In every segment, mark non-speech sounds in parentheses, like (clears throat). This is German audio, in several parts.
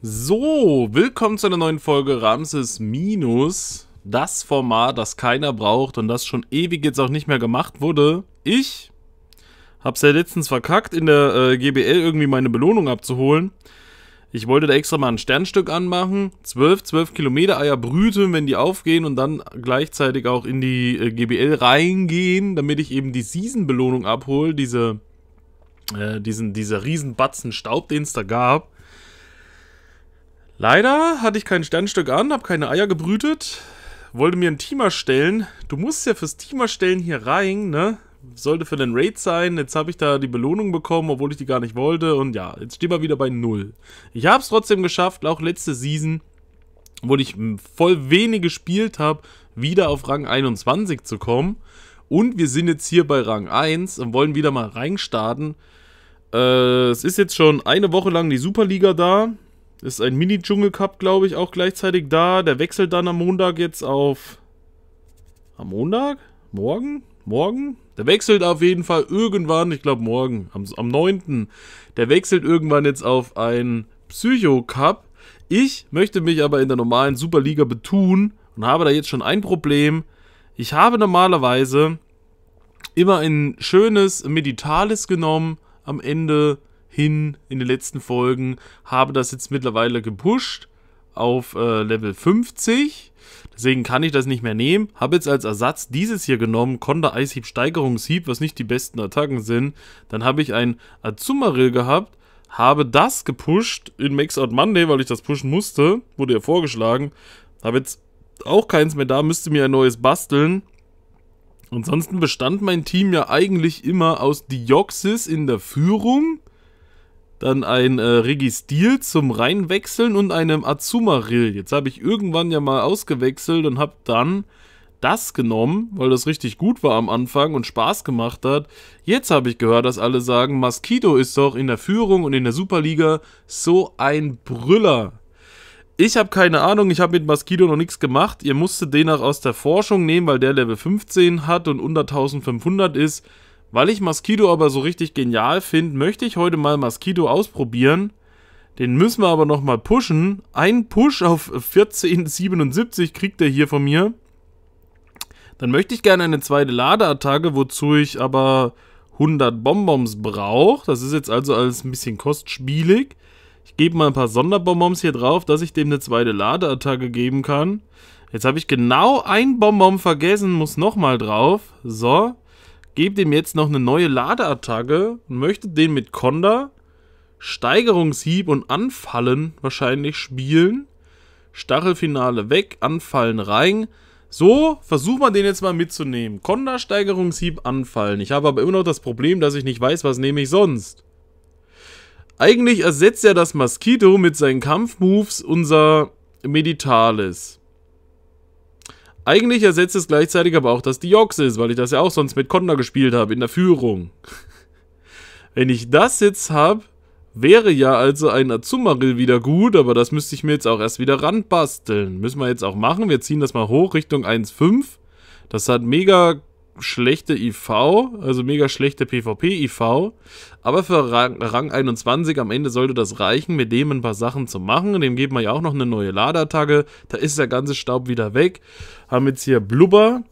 So, willkommen zu einer neuen Folge Ramses Minus. Das Format, das keiner braucht und das schon ewig jetzt auch nicht mehr gemacht wurde. Ich habe es ja letztens verkackt, in der äh, GBL irgendwie meine Belohnung abzuholen. Ich wollte da extra mal ein Sternstück anmachen. 12, 12 Kilometer Eier brüten, wenn die aufgehen und dann gleichzeitig auch in die äh, GBL reingehen, damit ich eben die Season-Belohnung abhole. Diese, äh, diesen, dieser riesen Batzen Staub, den es da gab. Leider hatte ich kein Sternstück an, habe keine Eier gebrütet, wollte mir ein Team erstellen. Du musst ja fürs Team erstellen hier rein, ne? Sollte für den Raid sein. Jetzt habe ich da die Belohnung bekommen, obwohl ich die gar nicht wollte. Und ja, jetzt stehen wir wieder bei Null. Ich habe es trotzdem geschafft, auch letzte Season, wo ich voll wenig gespielt habe, wieder auf Rang 21 zu kommen. Und wir sind jetzt hier bei Rang 1 und wollen wieder mal reinstarten. Äh, es ist jetzt schon eine Woche lang die Superliga da. Ist ein Mini-Dschungel-Cup, glaube ich, auch gleichzeitig da. Der wechselt dann am Montag jetzt auf... Am Montag? Morgen? Morgen? Der wechselt auf jeden Fall irgendwann, ich glaube morgen, am, am 9. Der wechselt irgendwann jetzt auf ein Psycho-Cup. Ich möchte mich aber in der normalen Superliga betun und habe da jetzt schon ein Problem. Ich habe normalerweise immer ein schönes Meditales genommen am Ende hin in den letzten Folgen, habe das jetzt mittlerweile gepusht auf äh, Level 50. Deswegen kann ich das nicht mehr nehmen. Habe jetzt als Ersatz dieses hier genommen, Konda Eishieb Steigerungshieb, was nicht die besten Attacken sind. Dann habe ich ein Azumarill gehabt, habe das gepusht in Max Out Monday, weil ich das pushen musste, wurde ja vorgeschlagen. Habe jetzt auch keins mehr da, müsste mir ein neues basteln. Ansonsten bestand mein Team ja eigentlich immer aus Dioxis in der Führung, dann ein äh, Registil zum Reinwechseln und einem Azumarill. Jetzt habe ich irgendwann ja mal ausgewechselt und habe dann das genommen, weil das richtig gut war am Anfang und Spaß gemacht hat. Jetzt habe ich gehört, dass alle sagen, Mosquito ist doch in der Führung und in der Superliga so ein Brüller. Ich habe keine Ahnung, ich habe mit Mosquito noch nichts gemacht. Ihr musstet den auch aus der Forschung nehmen, weil der Level 15 hat und unter 1500 ist. Weil ich Mosquito aber so richtig genial finde, möchte ich heute mal Mosquito ausprobieren. Den müssen wir aber nochmal pushen. Ein Push auf 1477 kriegt er hier von mir. Dann möchte ich gerne eine zweite Ladeattacke, wozu ich aber 100 Bonbons brauche. Das ist jetzt also alles ein bisschen kostspielig. Ich gebe mal ein paar Sonderbonbons hier drauf, dass ich dem eine zweite Ladeattacke geben kann. Jetzt habe ich genau ein Bonbon vergessen, muss nochmal drauf. So gebt ihm jetzt noch eine neue Ladeattacke und möchte den mit Konda, Steigerungshieb und Anfallen wahrscheinlich spielen. Stachelfinale weg, Anfallen rein. So, versuch mal den jetzt mal mitzunehmen. Konda, Steigerungshieb, Anfallen. Ich habe aber immer noch das Problem, dass ich nicht weiß, was nehme ich sonst. Eigentlich ersetzt ja das Mosquito mit seinen Kampfmoves unser Meditalis. Eigentlich ersetzt es gleichzeitig aber auch, dass die Jox ist, weil ich das ja auch sonst mit Conda gespielt habe, in der Führung. (laughs) Wenn ich das jetzt habe, wäre ja also ein Azumarill wieder gut, aber das müsste ich mir jetzt auch erst wieder ranbasteln. Müssen wir jetzt auch machen. Wir ziehen das mal hoch Richtung 1,5. Das hat mega schlechte IV, also mega schlechte PvP-IV, aber für Rang, Rang 21 am Ende sollte das reichen, mit dem ein paar Sachen zu machen. Dem geben wir ja auch noch eine neue Ladeattacke, da ist der ganze Staub wieder weg. Haben jetzt hier Blubber,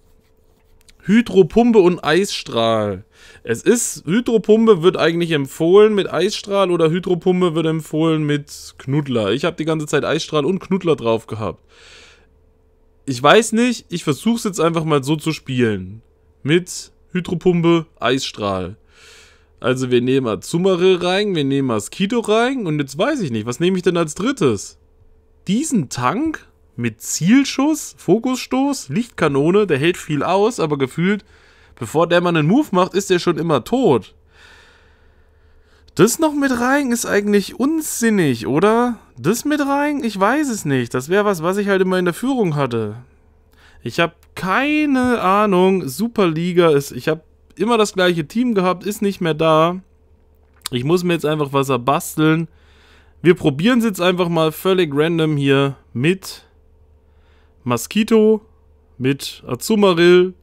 Hydropumpe und Eisstrahl. Es ist, Hydropumpe wird eigentlich empfohlen mit Eisstrahl oder Hydropumpe wird empfohlen mit Knuddler. Ich habe die ganze Zeit Eisstrahl und Knuddler drauf gehabt. Ich weiß nicht, ich versuche es jetzt einfach mal so zu spielen mit Hydropumpe, Eisstrahl. Also wir nehmen Azumarill rein, wir nehmen Askito rein und jetzt weiß ich nicht, was nehme ich denn als drittes? Diesen Tank mit Zielschuss, Fokusstoß, Lichtkanone, der hält viel aus, aber gefühlt, bevor der mal einen Move macht, ist der schon immer tot. Das noch mit rein ist eigentlich unsinnig, oder? Das mit rein? Ich weiß es nicht. Das wäre was, was ich halt immer in der Führung hatte. Ich habe keine Ahnung. Superliga ist... Ich habe immer das gleiche Team gehabt, ist nicht mehr da. Ich muss mir jetzt einfach was basteln. Wir probieren es jetzt einfach mal völlig random hier mit Mosquito, mit Azumarill.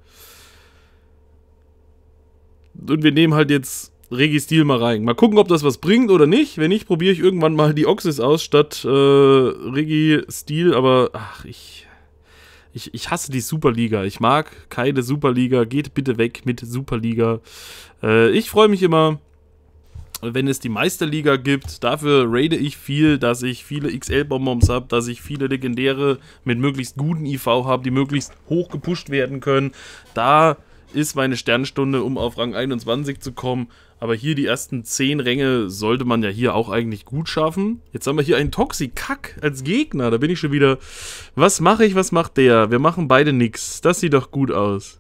Und wir nehmen halt jetzt Registil mal rein. Mal gucken, ob das was bringt oder nicht. Wenn nicht, probiere ich irgendwann mal die Oxys aus statt äh, Registil. Aber ach, ich ich, ich hasse die Superliga. Ich mag keine Superliga. Geht bitte weg mit Superliga. Äh, ich freue mich immer, wenn es die Meisterliga gibt. Dafür raide ich viel, dass ich viele XL-Bonbons habe, dass ich viele Legendäre mit möglichst guten IV habe, die möglichst hoch gepusht werden können. Da ist meine Sternstunde, um auf Rang 21 zu kommen. Aber hier die ersten 10 Ränge sollte man ja hier auch eigentlich gut schaffen. Jetzt haben wir hier einen Toxikack als Gegner. Da bin ich schon wieder... Was mache ich, was macht der? Wir machen beide nichts. Das sieht doch gut aus.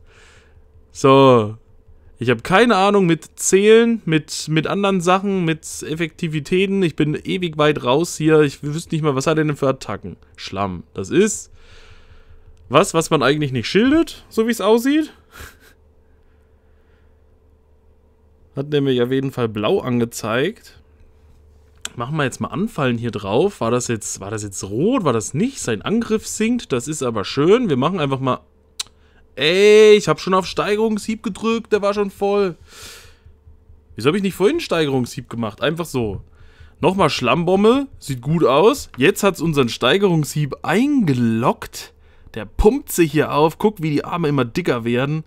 So. Ich habe keine Ahnung mit Zählen, mit, mit anderen Sachen, mit Effektivitäten. Ich bin ewig weit raus hier. Ich wüsste nicht mal, was hat er denn für Attacken? Schlamm. Das ist... Was, was man eigentlich nicht schildert, so wie es aussieht. Hat nämlich auf jeden Fall blau angezeigt. Machen wir jetzt mal Anfallen hier drauf. War das jetzt, war das jetzt rot? War das nicht? Sein Angriff sinkt. Das ist aber schön. Wir machen einfach mal... Ey, ich habe schon auf Steigerungshieb gedrückt. Der war schon voll. Wieso habe ich nicht vorhin Steigerungshieb gemacht? Einfach so. Nochmal Schlammbombe. Sieht gut aus. Jetzt hat es unseren Steigerungshieb eingelockt. Der pumpt sich hier auf. Guck, wie die Arme immer dicker werden.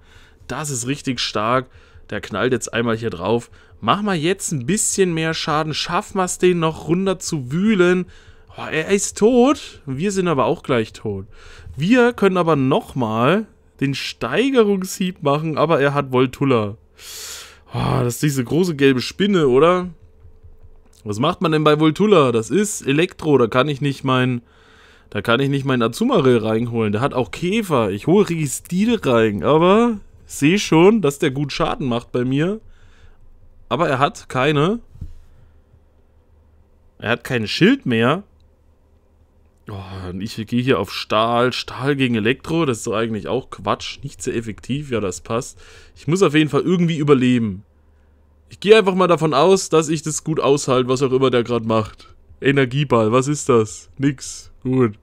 Das ist richtig stark der knallt jetzt einmal hier drauf. Mach mal jetzt ein bisschen mehr Schaden. Schaff mal es, den noch runter zu wühlen. Oh, er ist tot. Wir sind aber auch gleich tot. Wir können aber nochmal den Steigerungshieb machen, aber er hat Voltulla. Oh, ah, das ist diese große gelbe Spinne, oder? Was macht man denn bei Voltulla? Das ist Elektro, da kann ich nicht mein... Da kann ich nicht meinen Azumarill reinholen. Der hat auch Käfer. Ich hole Registile rein, aber sehe schon, dass der gut Schaden macht bei mir. Aber er hat keine. Er hat kein Schild mehr. Oh, und ich gehe hier auf Stahl. Stahl gegen Elektro, das ist doch eigentlich auch Quatsch. Nicht sehr effektiv, ja, das passt. Ich muss auf jeden Fall irgendwie überleben. Ich gehe einfach mal davon aus, dass ich das gut aushalte, was auch immer der gerade macht. Energieball, was ist das? Nix. Gut.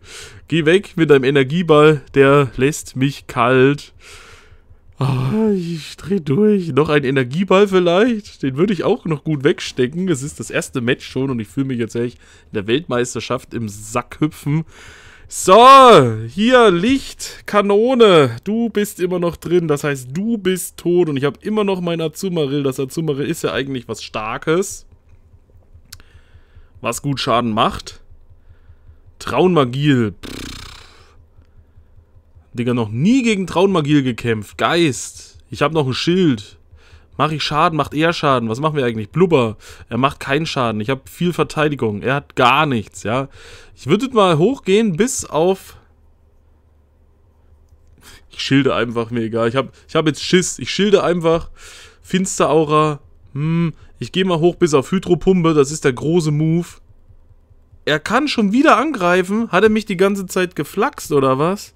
Geh weg mit deinem Energieball, der lässt mich kalt. Oh, ich drehe durch. Noch ein Energieball vielleicht. Den würde ich auch noch gut wegstecken. Es ist das erste Match schon und ich fühle mich jetzt ehrlich in der Weltmeisterschaft im Sack hüpfen. So, hier Licht, Kanone. Du bist immer noch drin. Das heißt, du bist tot und ich habe immer noch mein Azumarill. Das Azumarill ist ja eigentlich was Starkes. Was gut Schaden macht. Traunmagil. Pff Digga, noch nie gegen Traunmagier gekämpft. Geist. Ich habe noch ein Schild. Mache ich Schaden, macht er Schaden. Was machen wir eigentlich? Blubber. Er macht keinen Schaden. Ich habe viel Verteidigung. Er hat gar nichts, ja. Ich würde mal hochgehen bis auf... Ich schilde einfach, mir egal. Ich habe ich hab jetzt Schiss. Ich schilde einfach. Finsteraura. Hm, ich gehe mal hoch bis auf Hydropumpe. Das ist der große Move. Er kann schon wieder angreifen. Hat er mich die ganze Zeit geflaxt oder was?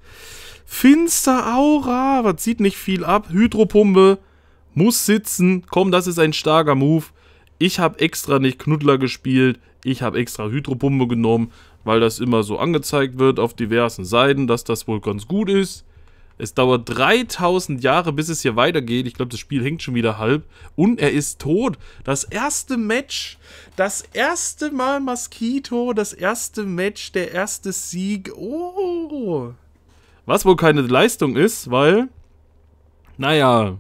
Finster Aura, was sieht nicht viel ab. Hydropumpe muss sitzen. Komm, das ist ein starker Move. Ich habe extra nicht Knuddler gespielt. Ich habe extra Hydropumpe genommen, weil das immer so angezeigt wird auf diversen Seiten, dass das wohl ganz gut ist. Es dauert 3000 Jahre, bis es hier weitergeht. Ich glaube, das Spiel hängt schon wieder halb. Und er ist tot. Das erste Match, das erste Mal Mosquito, das erste Match, der erste Sieg. Oh. Was wohl keine Leistung ist, weil, naja,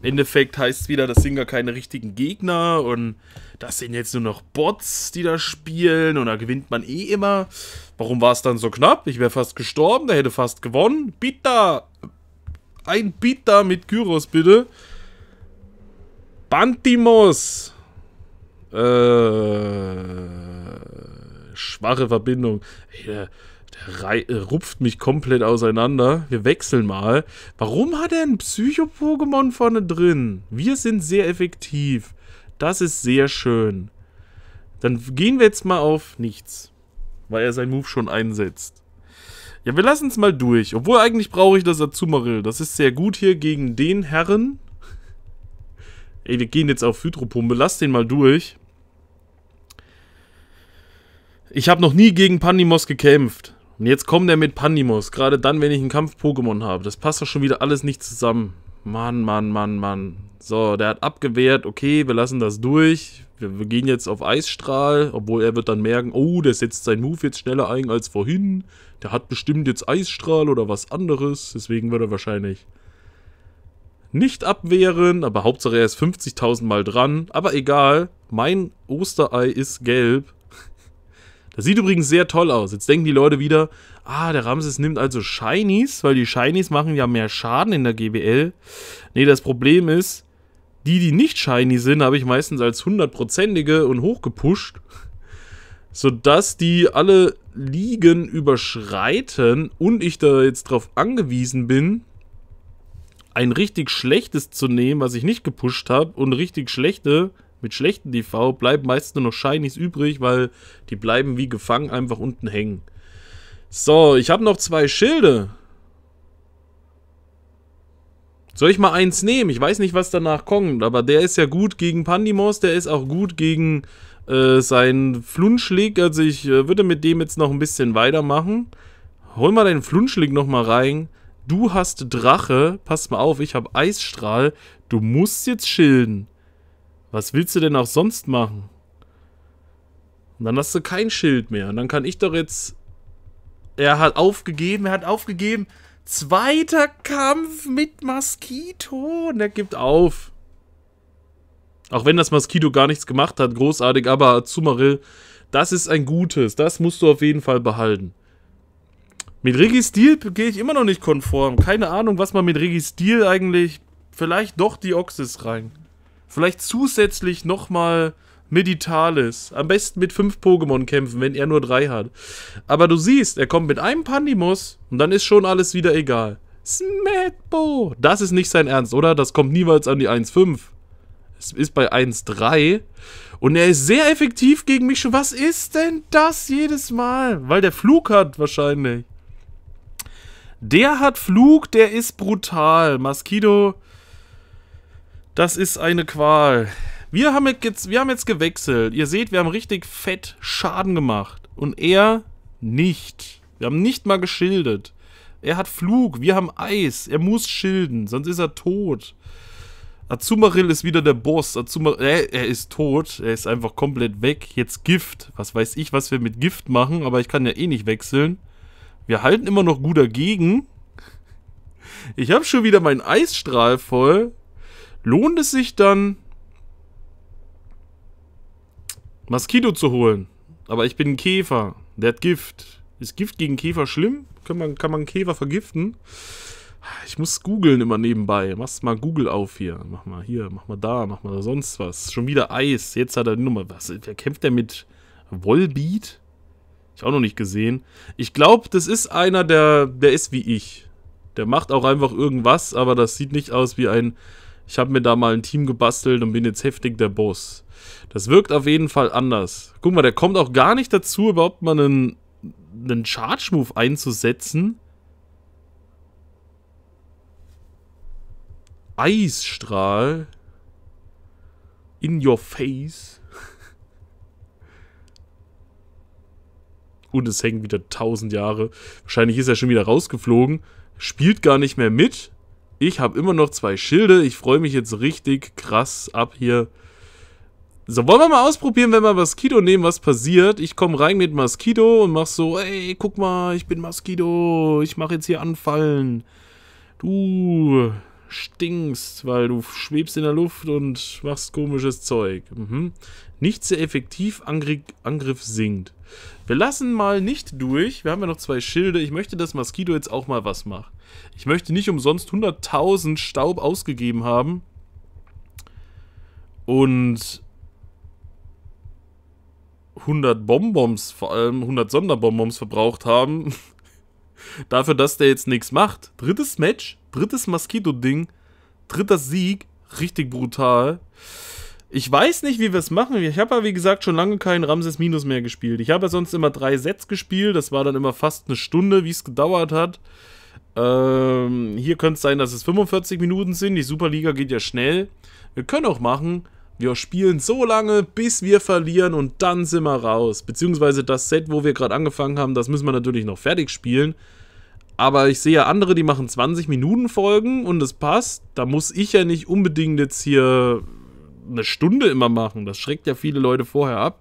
im Endeffekt heißt es wieder, das sind gar keine richtigen Gegner und das sind jetzt nur noch Bots, die da spielen und da gewinnt man eh immer. Warum war es dann so knapp? Ich wäre fast gestorben, der hätte fast gewonnen. Bitter! Ein Bitter mit Kyros, bitte. Bantimos! Äh, schwache Verbindung. Ey, äh, äh, rupft mich komplett auseinander. Wir wechseln mal. Warum hat er ein Psycho-Pokémon vorne drin? Wir sind sehr effektiv. Das ist sehr schön. Dann gehen wir jetzt mal auf nichts. Weil er seinen Move schon einsetzt. Ja, wir lassen es mal durch. Obwohl eigentlich brauche ich das Azumarill. Das ist sehr gut hier gegen den Herren. (laughs) Ey, wir gehen jetzt auf Hydropumpe. Lass den mal durch. Ich habe noch nie gegen Pandimos gekämpft. Und jetzt kommt er mit Pandimus. Gerade dann, wenn ich einen Kampf-Pokémon habe. Das passt doch schon wieder alles nicht zusammen. Mann, Mann, Mann, Mann. So, der hat abgewehrt. Okay, wir lassen das durch. Wir, wir, gehen jetzt auf Eisstrahl. Obwohl er wird dann merken, oh, der setzt seinen Move jetzt schneller ein als vorhin. Der hat bestimmt jetzt Eisstrahl oder was anderes. Deswegen wird er wahrscheinlich nicht abwehren. Aber Hauptsache, er ist 50.000 Mal dran. Aber egal, mein Osterei ist gelb. Das sieht übrigens sehr toll aus. Jetzt denken die Leute wieder, ah, der Ramses nimmt also Shinies, weil die Shinies machen ja mehr Schaden in der GBL. Nee, das Problem ist, die, die nicht shiny sind, habe ich meistens als hundertprozentige und hochgepusht, sodass die alle Ligen überschreiten und ich da jetzt drauf angewiesen bin, ein richtig schlechtes zu nehmen, was ich nicht gepusht habe und richtig schlechte mit schlechten DV bleiben meist nur noch Shinies übrig, weil die bleiben wie gefangen einfach unten hängen. So, ich habe noch zwei Schilde. Soll ich mal eins nehmen? Ich weiß nicht, was danach kommt, aber der ist ja gut gegen Pandimos, der ist auch gut gegen äh, seinen Flunschlick. Also ich äh, würde mit dem jetzt noch ein bisschen weitermachen. Hol mal deinen Flunschlick nochmal rein. Du hast Drache, pass mal auf, ich habe Eisstrahl. Du musst jetzt schilden. Was willst du denn auch sonst machen? Und dann hast du kein Schild mehr. Und dann kann ich doch jetzt... Er hat aufgegeben, er hat aufgegeben. Zweiter Kampf mit Moskito. Und er gibt auf. Auch wenn das Moskito gar nichts gemacht hat, großartig, aber Azumarill, das ist ein gutes. Das musst du auf jeden Fall behalten. Mit Regis Deal gehe ich immer noch nicht konform. Keine Ahnung, was man mit Regis Deal eigentlich... Vielleicht doch die Oxys rein. Vielleicht zusätzlich nochmal Meditalis. Am besten mit fünf Pokémon kämpfen, wenn er nur drei hat. Aber du siehst, er kommt mit einem Pandimos und dann ist schon alles wieder egal. Smetbo! Das ist nicht sein Ernst, oder? Das kommt niemals an die 1,5. Es ist bei 1,3. Und er ist sehr effektiv gegen mich schon. Was ist denn das jedes Mal? Weil der Flug hat wahrscheinlich. Der hat Flug, der ist brutal. Maskido das ist eine Qual. Wir haben, jetzt, wir haben jetzt gewechselt. Ihr seht, wir haben richtig fett Schaden gemacht. Und er nicht. Wir haben nicht mal geschildet. Er hat Flug, wir haben Eis. Er muss schilden, sonst ist er tot. Azumarill ist wieder der Boss. Azumarill, äh, er ist tot. Er ist einfach komplett weg. Jetzt Gift. Was weiß ich, was wir mit Gift machen, aber ich kann ja eh nicht wechseln. Wir halten immer noch gut dagegen. Ich habe schon wieder meinen Eisstrahl voll. Lohnt es sich dann, Moskito zu holen? Aber ich bin ein Käfer. Der hat Gift. Ist Gift gegen Käfer schlimm? Kann man, kann man Käfer vergiften? Ich muss googeln immer nebenbei. Mach mal Google auf hier. Mach mal hier, mach mal da, mach mal da sonst was. Schon wieder Eis. Jetzt hat er die Nummer. Was? Wer kämpft der mit Wollbeat? Ich auch noch nicht gesehen. Ich glaube, das ist einer, der, der ist wie ich. Der macht auch einfach irgendwas, aber das sieht nicht aus wie ein ich habe mir da mal ein Team gebastelt und bin jetzt heftig der Boss. Das wirkt auf jeden Fall anders. Guck mal, der kommt auch gar nicht dazu, überhaupt mal einen, einen Charge-Move einzusetzen. Eisstrahl. In your face. (laughs) Und es hängen wieder tausend Jahre. Wahrscheinlich ist er schon wieder rausgeflogen. Spielt gar nicht mehr mit. Ich habe immer noch zwei Schilde. Ich freue mich jetzt richtig krass ab hier. So, wollen wir mal ausprobieren, wenn wir Mosquito nehmen, was passiert? Ich komme rein mit Mosquito und mach so, ey, guck mal, ich bin Mosquito, ich mache jetzt hier Anfallen. Du, stinkst, weil du schwebst in der Luft und machst komisches Zeug. Mhm. Nicht sehr effektiv, Angr Angriff sinkt. Wir lassen mal nicht durch. Wir haben ja noch zwei Schilde. Ich möchte, dass Mosquito jetzt auch mal was macht. Ich möchte nicht umsonst 100.000 Staub ausgegeben haben. Und 100 Bonbons, vor allem 100 Sonderbonbons verbraucht haben. (laughs) Dafür, dass der jetzt nichts macht. Drittes Match? drittes moskito ding dritter Sieg, richtig brutal. Ich weiß nicht, wie wir es machen. Ich habe ja, wie gesagt, schon lange keinen Ramses Minus mehr gespielt. Ich habe ja sonst immer drei Sets gespielt. Das war dann immer fast eine Stunde, wie es gedauert hat. Ähm, hier könnte es sein, dass es 45 Minuten sind. Die Superliga geht ja schnell. Wir können auch machen, wir spielen so lange, bis wir verlieren und dann sind wir raus. Beziehungsweise das Set, wo wir gerade angefangen haben, das müssen wir natürlich noch fertig spielen. Aber ich sehe ja andere, die machen 20 Minuten Folgen und es passt. Da muss ich ja nicht unbedingt jetzt hier eine Stunde immer machen. Das schreckt ja viele Leute vorher ab.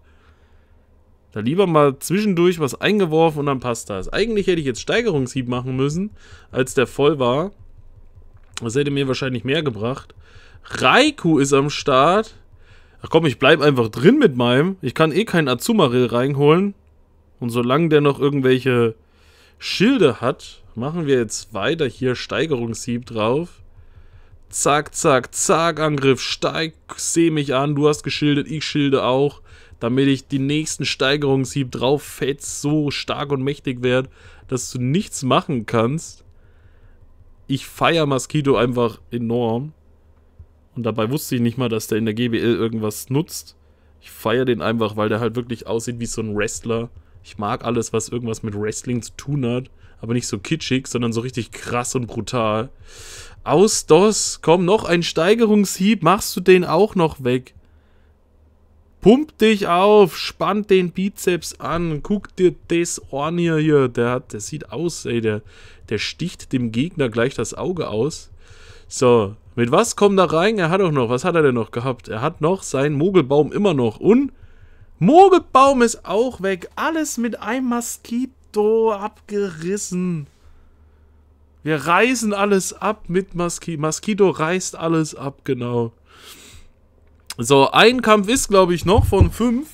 Da lieber mal zwischendurch was eingeworfen und dann passt das. Eigentlich hätte ich jetzt Steigerungshieb machen müssen, als der voll war. Das hätte mir wahrscheinlich mehr gebracht. Raiku ist am Start. Ach komm, ich bleib einfach drin mit meinem. Ich kann eh keinen Azumarill reinholen. Und solange der noch irgendwelche Schilde hat, Machen wir jetzt weiter hier Steigerungshieb drauf. Zack, zack, zack, Angriff, steig, seh mich an, du hast geschildert, ich schilde auch, damit ich die nächsten Steigerungshieb drauf fetz, so stark und mächtig werde, dass du nichts machen kannst. Ich feiere Mosquito einfach enorm. Und dabei wusste ich nicht mal, dass der in der GBL irgendwas nutzt. Ich feiere den einfach, weil der halt wirklich aussieht wie so ein Wrestler. Ich mag alles, was irgendwas mit Wrestling zu tun hat aber nicht so kitschig, sondern so richtig krass und brutal. Aus DOS, komm, noch ein Steigerungshieb, machst du den auch noch weg. Pump dich auf, spannt den Bizeps an, guck dir das an hier, hier. Der, hat, der sieht aus, ey, der, der sticht dem Gegner gleich das Auge aus. So, mit was kommt da rein? Er hat auch noch, was hat er denn noch gehabt? Er hat noch seinen Mogelbaum immer noch und... Mogelbaum ist auch weg. Alles mit einem Maskit so abgerissen. Wir reißen alles ab mit Maski. Mosquito reißt alles ab, genau. So, ein Kampf ist, glaube ich, noch von fünf.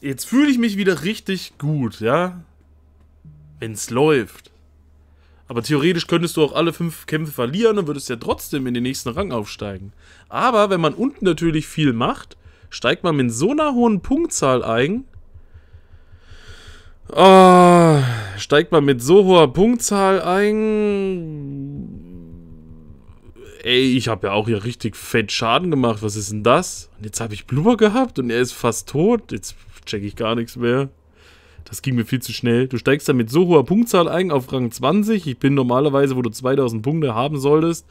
Jetzt fühle ich mich wieder richtig gut, ja? Wenn es läuft. Aber theoretisch könntest du auch alle fünf Kämpfe verlieren und würdest ja trotzdem in den nächsten Rang aufsteigen. Aber wenn man unten natürlich viel macht, steigt man mit so einer hohen Punktzahl ein, Oh, steigt man mit so hoher Punktzahl ein? Ey, ich habe ja auch hier richtig fett Schaden gemacht. Was ist denn das? Und jetzt habe ich Blubber gehabt und er ist fast tot. Jetzt check ich gar nichts mehr. Das ging mir viel zu schnell. Du steigst dann mit so hoher Punktzahl ein auf Rang 20. Ich bin normalerweise, wo du 2000 Punkte haben solltest,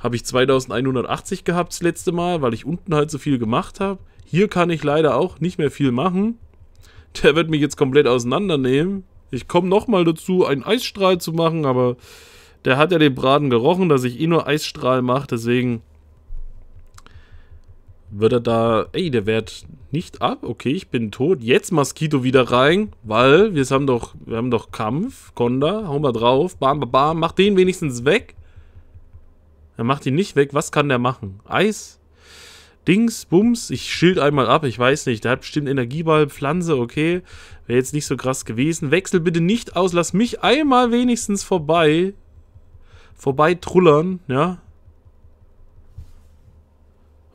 habe ich 2180 gehabt das letzte Mal, weil ich unten halt so viel gemacht habe. Hier kann ich leider auch nicht mehr viel machen der wird mich jetzt komplett auseinandernehmen. Ich komme nochmal dazu, einen Eisstrahl zu machen, aber der hat ja den Braten gerochen, dass ich eh nur Eisstrahl mache, deswegen wird er da, ey, der wehrt nicht ab, okay, ich bin tot, jetzt Moskito wieder rein, weil wir haben doch, wir haben doch Kampf, Konda, hau mal drauf, bam, bam, bam, mach den wenigstens weg. Er macht ihn nicht weg, was kann der machen? Eis? Dings, Bums, ich schild einmal ab, ich weiß nicht, der hat bestimmt Energieball, Pflanze, okay, wäre jetzt nicht so krass gewesen. Wechsel bitte nicht aus, lass mich einmal wenigstens vorbei, vorbei trullern, ja.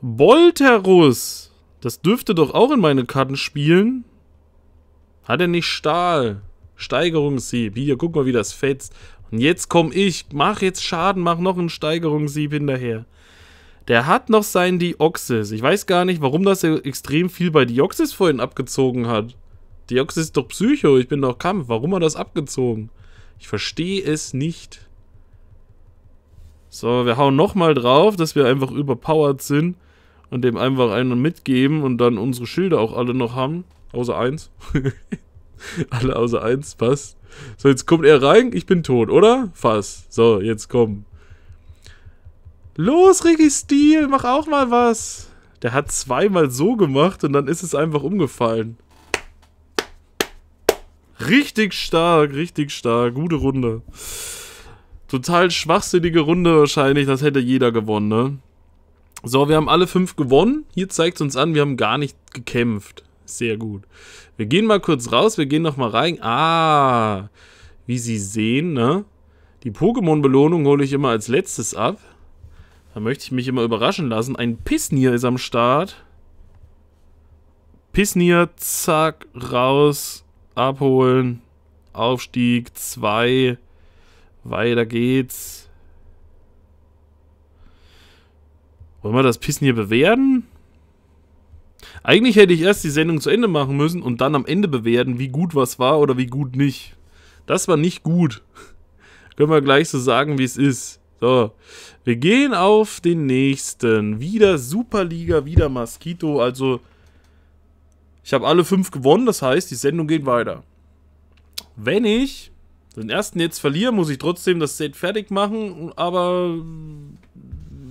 Bolterus, das dürfte doch auch in meine Karten spielen. Hat er nicht Stahl? Steigerungssieb, hier, guck mal, wie das fetzt. Und jetzt komm ich, mach jetzt Schaden, mach noch einen Steigerungssieb hinterher. Der hat noch seinen Dioxys. Ich weiß gar nicht, warum das extrem viel bei Dioxys vorhin abgezogen hat. Dioxys ist doch Psycho, ich bin doch Kampf. Warum hat er das abgezogen? Ich verstehe es nicht. So, wir hauen nochmal drauf, dass wir einfach überpowered sind und dem einfach einen mitgeben und dann unsere Schilder auch alle noch haben. Außer eins. (laughs) alle außer eins, passt. So, jetzt kommt er rein, ich bin tot, oder? Fast. So, jetzt komm. Los, Ricky Steel, mach auch mal was. Der hat zweimal so gemacht und dann ist es einfach umgefallen. Richtig stark, richtig stark. Gute Runde. Total schwachsinnige Runde wahrscheinlich. Das hätte jeder gewonnen, ne? So, wir haben alle fünf gewonnen. Hier zeigt es uns an, wir haben gar nicht gekämpft. Sehr gut. Wir gehen mal kurz raus, wir gehen nochmal rein. Ah, wie Sie sehen, ne? Die Pokémon-Belohnung hole ich immer als letztes ab. Da möchte ich mich immer überraschen lassen. Ein Pissnier ist am Start. Pissnier, zack, raus, abholen, Aufstieg, zwei, weiter geht's. Wollen wir das Pissnier bewerten? Eigentlich hätte ich erst die Sendung zu Ende machen müssen und dann am Ende bewerten, wie gut was war oder wie gut nicht. Das war nicht gut. (laughs) Können wir gleich so sagen, wie es ist. So, wir gehen auf den nächsten. Wieder Superliga, wieder Mosquito. Also, ich habe alle fünf gewonnen, das heißt, die Sendung geht weiter. Wenn ich den ersten jetzt verliere, muss ich trotzdem das Set fertig machen, aber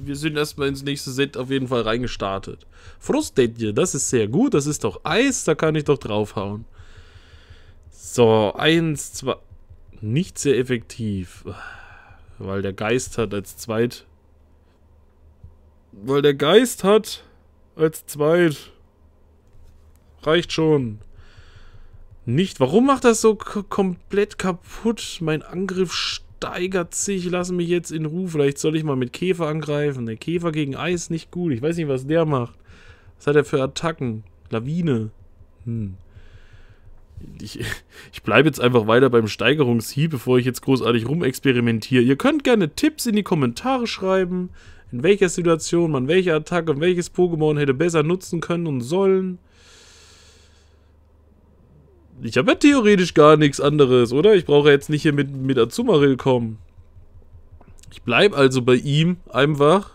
wir sind erstmal ins nächste Set auf jeden Fall reingestartet. Frustetje, das ist sehr gut, das ist doch Eis, da kann ich doch draufhauen. So, eins, zwei, nicht sehr effektiv. Weil der Geist hat als zweit. Weil der Geist hat als zweit. Reicht schon. Nicht. Warum macht das so komplett kaputt? Mein Angriff steigert sich. Lass mich jetzt in Ruhe. Vielleicht soll ich mal mit Käfer angreifen. Der Käfer gegen Eis nicht gut. Ich weiß nicht, was der macht. Was hat er für Attacken? Lawine. Hm ich, ich bleibe jetzt einfach weiter beim Steigerungshieb, bevor ich jetzt großartig rumexperimentiere. Ihr könnt gerne Tipps in die Kommentare schreiben, in welcher Situation man welche Attacke und welches Pokémon hätte besser nutzen können und sollen. Ich habe ja theoretisch gar nichts anderes, oder? Ich brauche jetzt nicht hier mit, mit Azumarill kommen. Ich bleibe also bei ihm einfach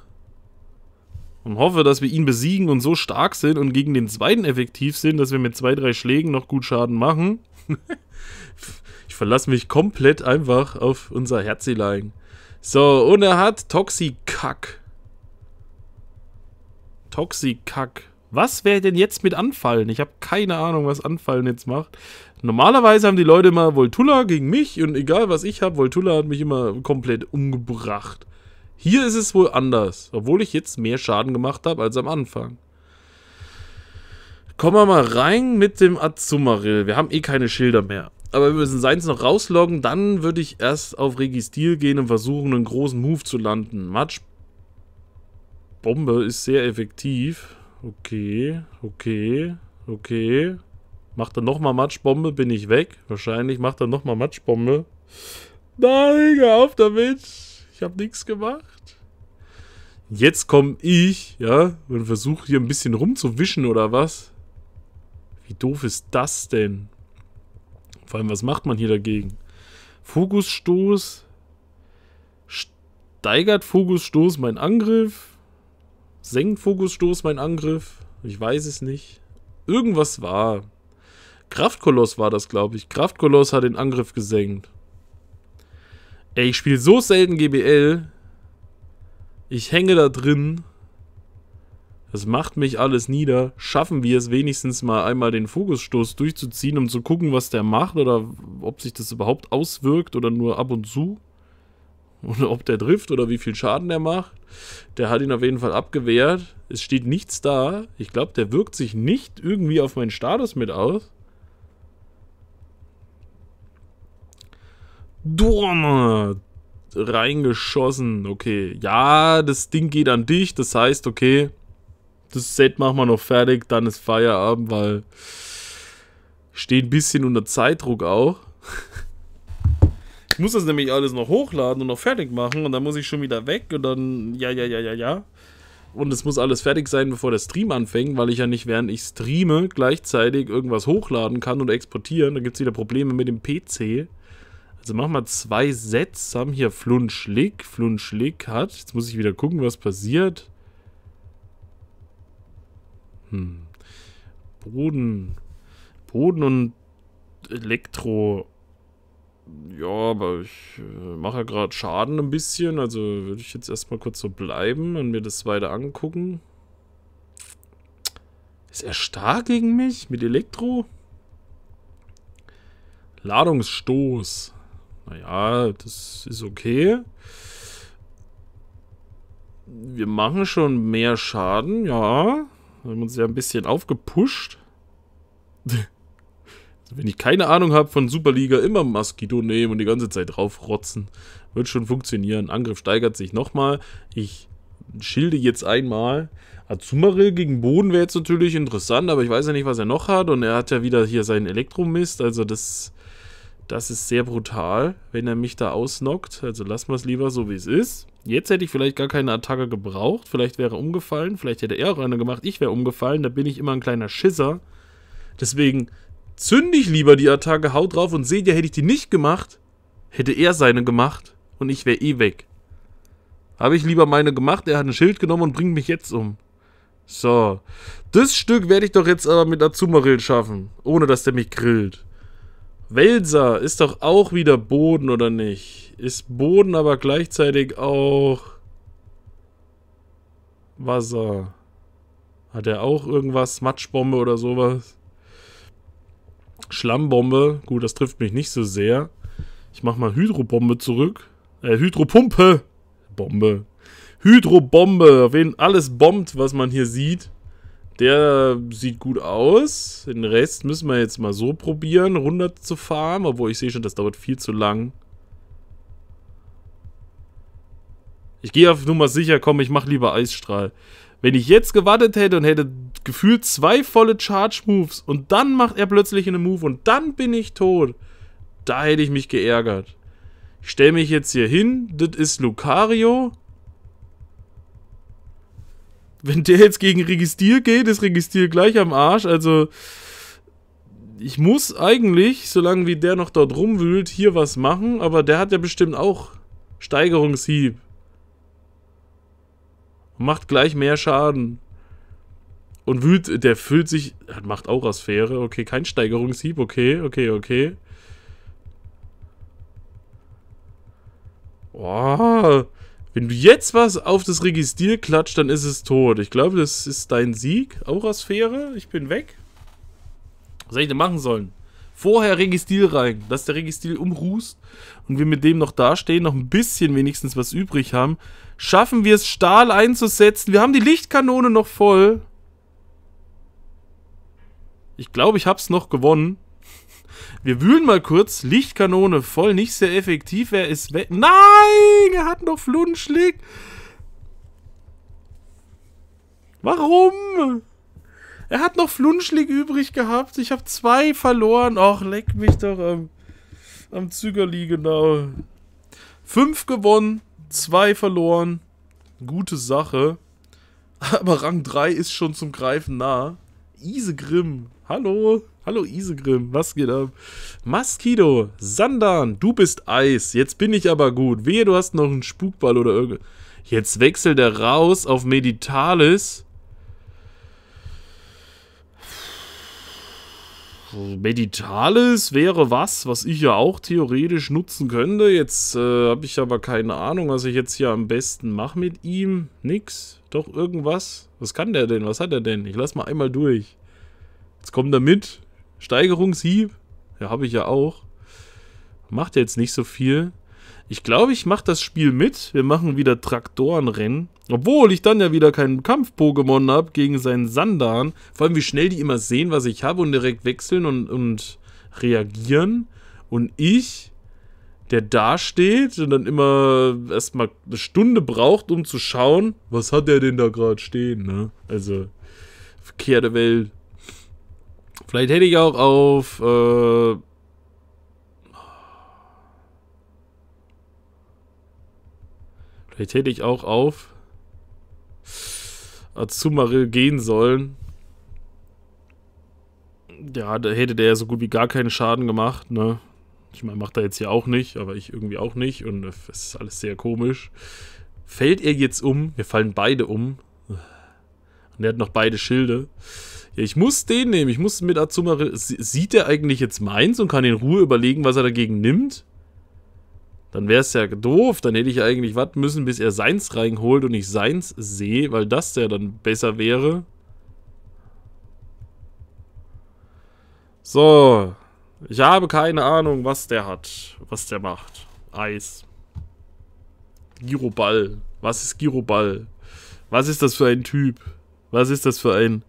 und hoffe, dass wir ihn besiegen und so stark sind und gegen den zweiten effektiv sind, dass wir mit zwei, drei Schlägen noch gut Schaden machen. (laughs) ich verlasse mich komplett einfach auf unser Herzelein. So, und er hat Toxikack. Toxikack. Was wäre denn jetzt mit Anfallen? Ich habe keine Ahnung, was Anfallen jetzt macht. Normalerweise haben die Leute immer Voltula gegen mich und egal was ich habe, Voltula hat mich immer komplett umgebracht. Hier ist es wohl anders, obwohl ich jetzt mehr Schaden gemacht habe als am Anfang. Kommen wir mal rein mit dem Azumarill. Wir haben eh keine Schilder mehr. Aber wir müssen seins noch rausloggen, dann würde ich erst auf Registil gehen und versuchen, einen großen Move zu landen. Matsch. Bombe ist sehr effektiv. Okay, okay, okay. Macht er nochmal Matschbombe, bin ich weg. Wahrscheinlich macht er nochmal Matschbombe. Nein, auf damit. Ich habe nichts gemacht. Jetzt komme ich, ja, und versuche hier ein bisschen rumzuwischen oder was. Wie doof ist das denn? Vor allem, was macht man hier dagegen? Fokusstoß. Steigert Fokusstoß mein Angriff. Senkt Fokusstoß mein Angriff. Ich weiß es nicht. Irgendwas war. Kraftkoloss war das, glaube ich. Kraftkoloss hat den Angriff gesenkt. Ey, ich spiele so selten GBL. Ich hänge da drin. Das macht mich alles nieder. Schaffen wir es wenigstens mal einmal den Fokusstoß durchzuziehen, um zu gucken, was der macht oder ob sich das überhaupt auswirkt oder nur ab und zu? Oder ob der trifft oder wie viel Schaden der macht. Der hat ihn auf jeden Fall abgewehrt. Es steht nichts da. Ich glaube, der wirkt sich nicht irgendwie auf meinen Status mit aus. Durme äh, reingeschossen. Okay, ja, das Ding geht an dich. Das heißt, okay, das Set machen wir noch fertig, dann ist Feierabend, weil steht ein bisschen unter Zeitdruck auch. Ich muss das nämlich alles noch hochladen und noch fertig machen und dann muss ich schon wieder weg und dann ja, ja, ja, ja, ja. Und es muss alles fertig sein, bevor der Stream anfängt, weil ich ja nicht, während ich streame, gleichzeitig irgendwas hochladen kann und exportieren. Da gibt es wieder Probleme mit dem PC. Also machen wir zwei Sets, haben hier Flunschlick, Flunschlick hat, jetzt muss ich wieder gucken, was passiert. Hm. Boden, Boden und Elektro. Ja, aber ich äh, mache ja gerade Schaden ein bisschen, also würde ich jetzt erstmal kurz so bleiben und mir das weiter angucken. Ist er stark gegen mich mit Elektro? Ladungsstoß naja, das ist okay. Wir machen schon mehr Schaden, ja. Wir haben uns ja ein bisschen aufgepusht. (laughs) Also wenn ich keine Ahnung habe von Superliga, immer Mosquito nehmen und die ganze Zeit draufrotzen. Wird schon funktionieren. Angriff steigert sich nochmal. Ich schilde jetzt einmal. Azumarill gegen Boden wäre jetzt natürlich interessant, aber ich weiß ja nicht, was er noch hat. Und er hat ja wieder hier seinen Elektromist. Also das das ist sehr brutal, wenn er mich da ausnockt. Also lassen wir es lieber so, wie es ist. Jetzt hätte ich vielleicht gar keine Attacke gebraucht. Vielleicht wäre er umgefallen. Vielleicht hätte er auch eine gemacht. Ich wäre umgefallen. Da bin ich immer ein kleiner Schisser. Deswegen zünde ich lieber die Attacke, hau drauf und seht ihr, hätte ich die nicht gemacht, hätte er seine gemacht und ich wäre eh weg. Habe ich lieber meine gemacht, er hat ein Schild genommen und bringt mich jetzt um. So. Das Stück werde ich doch jetzt aber mit Azumarill schaffen, ohne dass der mich grillt. Welser ist doch auch wieder Boden, oder nicht? Ist Boden aber gleichzeitig auch Wasser. Hat er auch irgendwas? Matschbombe oder sowas? Schlammbombe. Gut, das trifft mich nicht so sehr. Ich mach mal Hydrobombe zurück. Äh, Hydropumpe. Bombe. Hydrobombe. Auf jeden alles bombt, was man hier sieht. Der sieht gut aus. Den Rest müssen wir jetzt mal so probieren, runter zu farmen. Obwohl ich sehe schon, das dauert viel zu lang. Ich gehe auf Nummer sicher, komm, ich mache lieber Eisstrahl. Wenn ich jetzt gewartet hätte und hätte gefühlt zwei volle Charge-Moves und dann macht er plötzlich einen Move und dann bin ich tot, da hätte ich mich geärgert. Ich stelle mich jetzt hier hin, das ist Lucario wenn der jetzt gegen Registier geht, ist Registier gleich am Arsch. Also ich muss eigentlich, solange wie der noch dort rumwühlt, hier was machen, aber der hat ja bestimmt auch Steigerungshieb. Macht gleich mehr Schaden. Und wühlt, der fühlt sich, macht auch Asphäre, okay, kein Steigerungshieb, okay, okay, okay. Wow. Wenn du jetzt was auf das Registrier klatscht, dann ist es tot. Ich glaube, das ist dein Sieg. Aurasphäre, ich bin weg. Was hätte ich denn machen sollen? Vorher Registil rein, dass der Registil umrußt und wir mit dem noch dastehen, noch ein bisschen wenigstens was übrig haben. Schaffen wir es, Stahl einzusetzen? Wir haben die Lichtkanone noch voll. Ich glaube, ich habe es noch gewonnen. Wir wühlen mal kurz. Lichtkanone, voll nicht sehr effektiv. Er ist weg. Nein, er hat noch Flunschlick. Warum? Er hat noch Flunschlick übrig gehabt. Ich habe zwei verloren. Och, leck mich doch am, am Zügerli, genau. Fünf gewonnen, zwei verloren. Gute Sache. Aber Rang 3 ist schon zum Greifen nah. Isegrim, hallo. Hallo Isegrim, was geht ab? Maskido, Sandan, du bist Eis. Jetzt bin ich aber gut. Wehe, du hast noch einen Spukball oder irgendwas. Jetzt wechselt er raus auf Meditalis. Meditalis wäre was, was ich ja auch theoretisch nutzen könnte. Jetzt äh, habe ich aber keine Ahnung, was ich jetzt hier am besten mache mit ihm. Nix. Doch irgendwas. Was kann der denn? Was hat er denn? Ich lass mal einmal durch. Jetzt kommt er mit. Steigerungshieb, ja, habe ich ja auch. Macht jetzt nicht so viel. Ich glaube, ich mache das Spiel mit. Wir machen wieder Traktorenrennen. Obwohl ich dann ja wieder keinen Kampf-Pokémon habe gegen seinen Sandan. Vor allem, wie schnell die immer sehen, was ich habe und direkt wechseln und, und reagieren. Und ich, der da steht und dann immer erstmal eine Stunde braucht, um zu schauen, was hat der denn da gerade stehen. Ne? Also, verkehrte Welt. Vielleicht hätte ich auch auf... Äh Vielleicht hätte ich auch auf Azumarill gehen sollen. Ja, da hätte der so gut wie gar keinen Schaden gemacht, ne? Ich meine, macht er jetzt ja auch nicht, aber ich irgendwie auch nicht und es ist alles sehr komisch. Fällt er jetzt um? Wir fallen beide um. Und er hat noch beide Schilde. Ja, ich muss den nehmen. Ich muss mit Azuma... Sieht er eigentlich jetzt meins und kann in Ruhe überlegen, was er dagegen nimmt? Dann wäre es ja doof. Dann hätte ich eigentlich warten müssen, bis er seins reinholt und ich seins sehe, weil das ja dann besser wäre. So. Ich habe keine Ahnung, was der hat. Was der macht. Eis. Giroball. Was ist Giroball? Was ist das für ein Typ? Was ist das für ein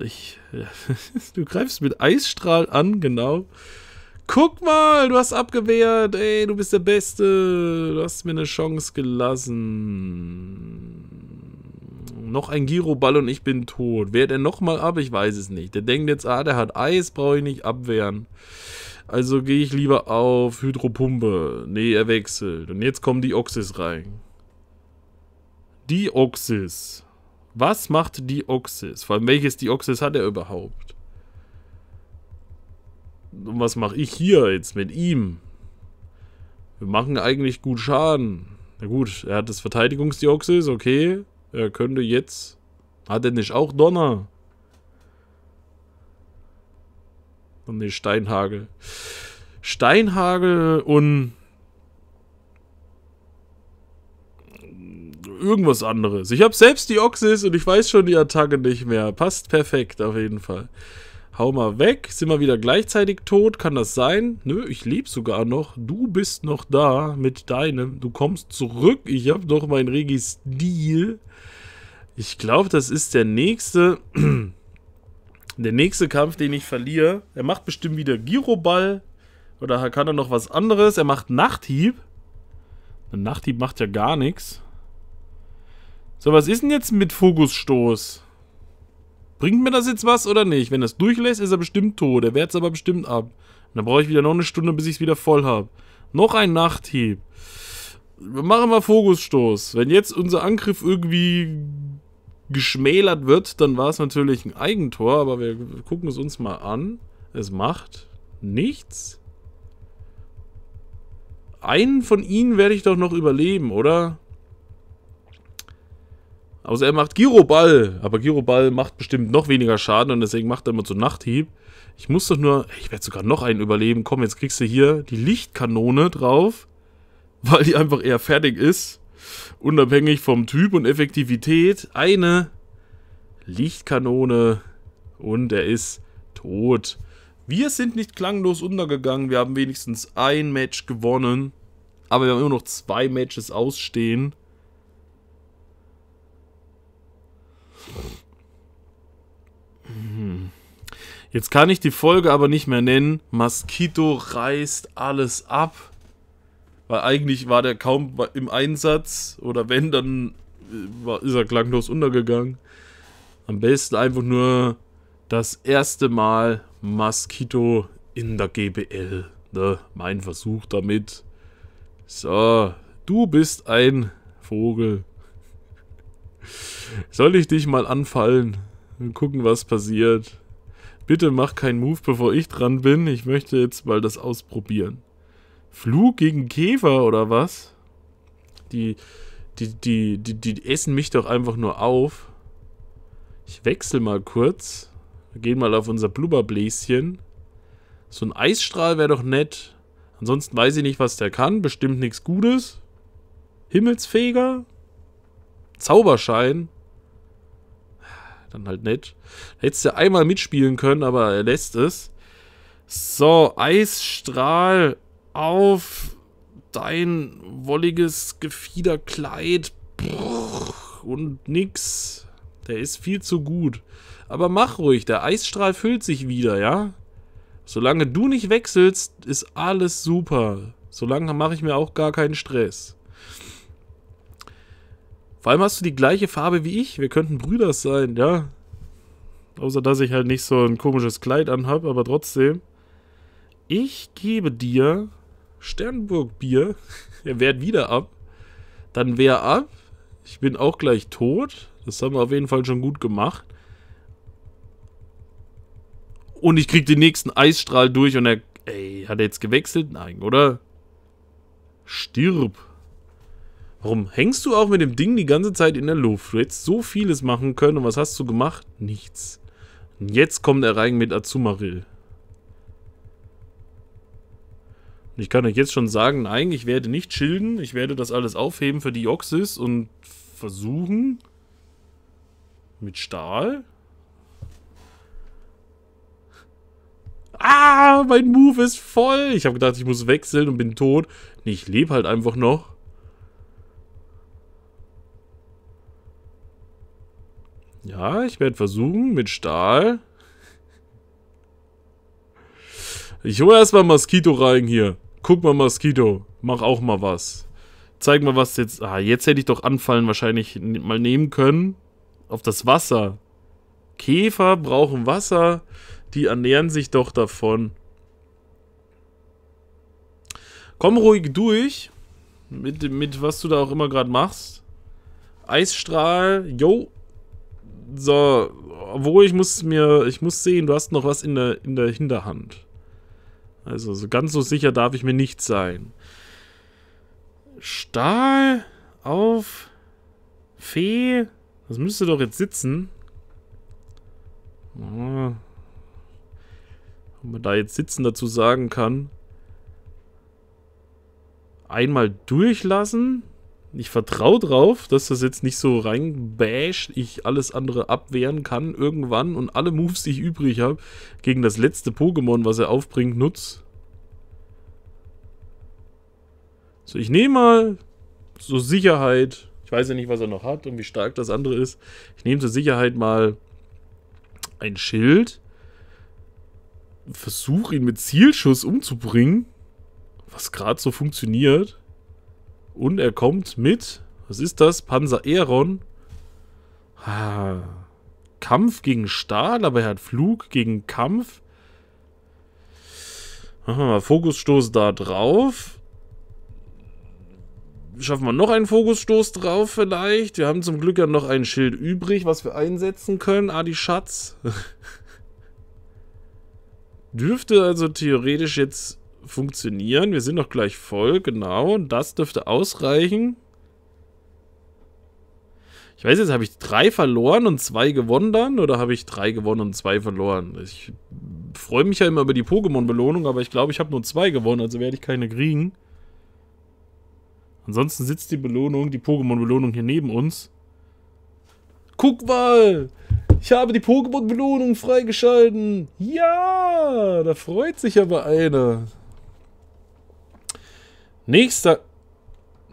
ich, (laughs) du greifst mit Eisstrahl an, genau. Guck mal, du hast abgewehrt. Ey, du bist der Beste. Du hast mir eine Chance gelassen. Noch ein Giroball und ich bin tot. Wehrt er nochmal ab? Ich weiß es nicht. Der denkt jetzt, ah, der hat Eis, brauche ich nicht abwehren. Also gehe ich lieber auf Hydropumpe. Nee, er wechselt. Und jetzt kommen die Oxys rein. Die Oxys. Was macht Dioxys? Vor allem, welches Dioxys hat er überhaupt? Und was mache ich hier jetzt mit ihm? Wir machen eigentlich gut Schaden. Na gut, er hat das Verteidigungsdioxys, okay. Er könnte jetzt... Hat er nicht auch Donner? Und ne, Steinhagel. Steinhagel und irgendwas anderes. Ich habe selbst die Oxys und ich weiß schon die Attacke nicht mehr. Passt perfekt auf jeden Fall. Hau mal weg. Sind wir wieder gleichzeitig tot? Kann das sein? Nö, ich lebe sogar noch. Du bist noch da mit deinem. Du kommst zurück. Ich habe noch mein Registil. Ich glaube, das ist der nächste... (clears throat) der nächste Kampf, den ich verliere. Er macht bestimmt wieder Giroball. Oder kann er noch was anderes? Er macht Nachthieb. Ein Nachthieb macht ja gar nichts. So, was ist denn jetzt mit Fokusstoß? Bringt mir das jetzt was oder nicht? Wenn das durchlässt, ist er bestimmt tot. Er wehrt es aber bestimmt ab. Und dann brauche ich wieder noch eine Stunde, bis ich es wieder voll habe. Noch ein Nachthieb. Wir machen mal Fokusstoß. Wenn jetzt unser Angriff irgendwie geschmälert wird, dann war es natürlich ein Eigentor. Aber wir gucken es uns mal an. Es macht nichts. Einen von ihnen werde ich doch noch überleben, oder? Außer also er macht Giroball. Aber Giroball macht bestimmt noch weniger Schaden und deswegen macht er immer so Nachthieb. Ich muss doch nur... Ich werde sogar noch einen überleben. Komm, jetzt kriegst du hier die Lichtkanone drauf. (laughs) Weil die einfach eher fertig ist. Unabhängig vom Typ und Effektivität. Eine Lichtkanone. Und er ist tot. Wir sind nicht klanglos untergegangen. Wir haben wenigstens ein Match gewonnen. Aber wir haben immer noch zwei Matches ausstehen. Hm. Jetzt kann ich die Folge aber nicht mehr nennen. Mosquito reißt alles ab. Weil eigentlich war der kaum im Einsatz. Oder wenn, dann äh, ist er klanglos untergegangen. Am besten einfach nur das erste Mal Mosquito in der GBL. Ne? Mein Versuch damit. So, du bist ein Vogel. Soll ich dich mal anfallen und gucken, was passiert? Bitte mach keinen Move, bevor ich dran bin. Ich möchte jetzt mal das ausprobieren. Flug gegen Käfer oder was? Die, die, die, die, die essen mich doch einfach nur auf. Ich wechsle mal kurz. Wir gehen mal auf unser Blubberbläschen. So ein Eisstrahl wäre doch nett. Ansonsten weiß ich nicht, was der kann. Bestimmt nichts Gutes. Himmelsfeger. Zauberschein. Dann halt nicht. Hättest du einmal mitspielen können, aber er lässt es. So, Eisstrahl auf dein wolliges Gefiederkleid. Und nix. Der ist viel zu gut. Aber mach ruhig, der Eisstrahl füllt sich wieder, ja? Solange du nicht wechselst, ist alles super. Solange mache ich mir auch gar keinen Stress. Vor allem hast du die gleiche Farbe wie ich. Wir könnten Brüder sein, ja. Außer dass ich halt nicht so ein komisches Kleid anhab, aber trotzdem. Ich gebe dir Sternburg-Bier. (laughs) er wehrt wieder ab. Dann wehr ab. Ich bin auch gleich tot. Das haben wir auf jeden Fall schon gut gemacht. Und ich krieg den nächsten Eisstrahl durch und er. Ey, hat er jetzt gewechselt? Nein, oder? Stirb. Warum hängst du auch mit dem Ding die ganze Zeit in der Luft? Du hättest so vieles machen können und was hast du gemacht? Nichts. Und jetzt kommt er rein mit Azumarill. Und ich kann euch jetzt schon sagen, nein, ich werde nicht schilden. Ich werde das alles aufheben für die Oxys und versuchen. Mit Stahl? Ah, mein Move ist voll. Ich habe gedacht, ich muss wechseln und bin tot. Nee, ich lebe halt einfach noch. Ja, ich werde versuchen mit Stahl. Ich hole erstmal Moskito rein hier. Guck mal, Moskito. Mach auch mal was. Zeig mal, was jetzt... Ah, jetzt hätte ich doch Anfallen wahrscheinlich mal nehmen können. Auf das Wasser. Käfer brauchen Wasser. Die ernähren sich doch davon. Komm ruhig durch. Mit, mit was du da auch immer gerade machst. Eisstrahl. Yo, so, obwohl ich muss mir, ich muss sehen, du hast noch was in der, in der Hinterhand. Also so ganz so sicher darf ich mir nicht sein. Stahl auf Fee. Das müsste doch jetzt sitzen. Oh. Ob man da jetzt sitzen dazu sagen kann. Einmal durchlassen. Ich vertraue drauf, dass das jetzt nicht so reinbasht, ich alles andere abwehren kann irgendwann und alle Moves, die ich übrig habe, gegen das letzte Pokémon, was er aufbringt, nutze. So, ich nehme mal zur Sicherheit, ich weiß ja nicht, was er noch hat und wie stark das andere ist, ich nehme zur Sicherheit mal ein Schild, versuche ihn mit Zielschuss umzubringen, was gerade so funktioniert. Und er kommt mit, was ist das? Panzer Aeron. Ah, Kampf gegen Stahl, aber er hat Flug gegen Kampf. Machen wir mal Fokusstoß da drauf. Schaffen wir noch einen Fokusstoß drauf vielleicht. Wir haben zum Glück ja noch ein Schild übrig, was wir einsetzen können. Adi ah, Schatz. (laughs) Dürfte also theoretisch jetzt funktionieren. Wir sind noch gleich voll, genau. Und das dürfte ausreichen. Ich weiß jetzt, habe ich drei verloren und zwei gewonnen dann? Oder habe ich drei gewonnen und zwei verloren? Ich freue mich ja immer über die Pokémon-Belohnung, aber ich glaube, ich habe nur zwei gewonnen, also werde ich keine kriegen. Ansonsten sitzt die Belohnung, die Pokémon-Belohnung hier neben uns. Guck mal! Ich habe die Pokémon-Belohnung freigeschalten! Ja! Da freut sich aber einer. Nächster...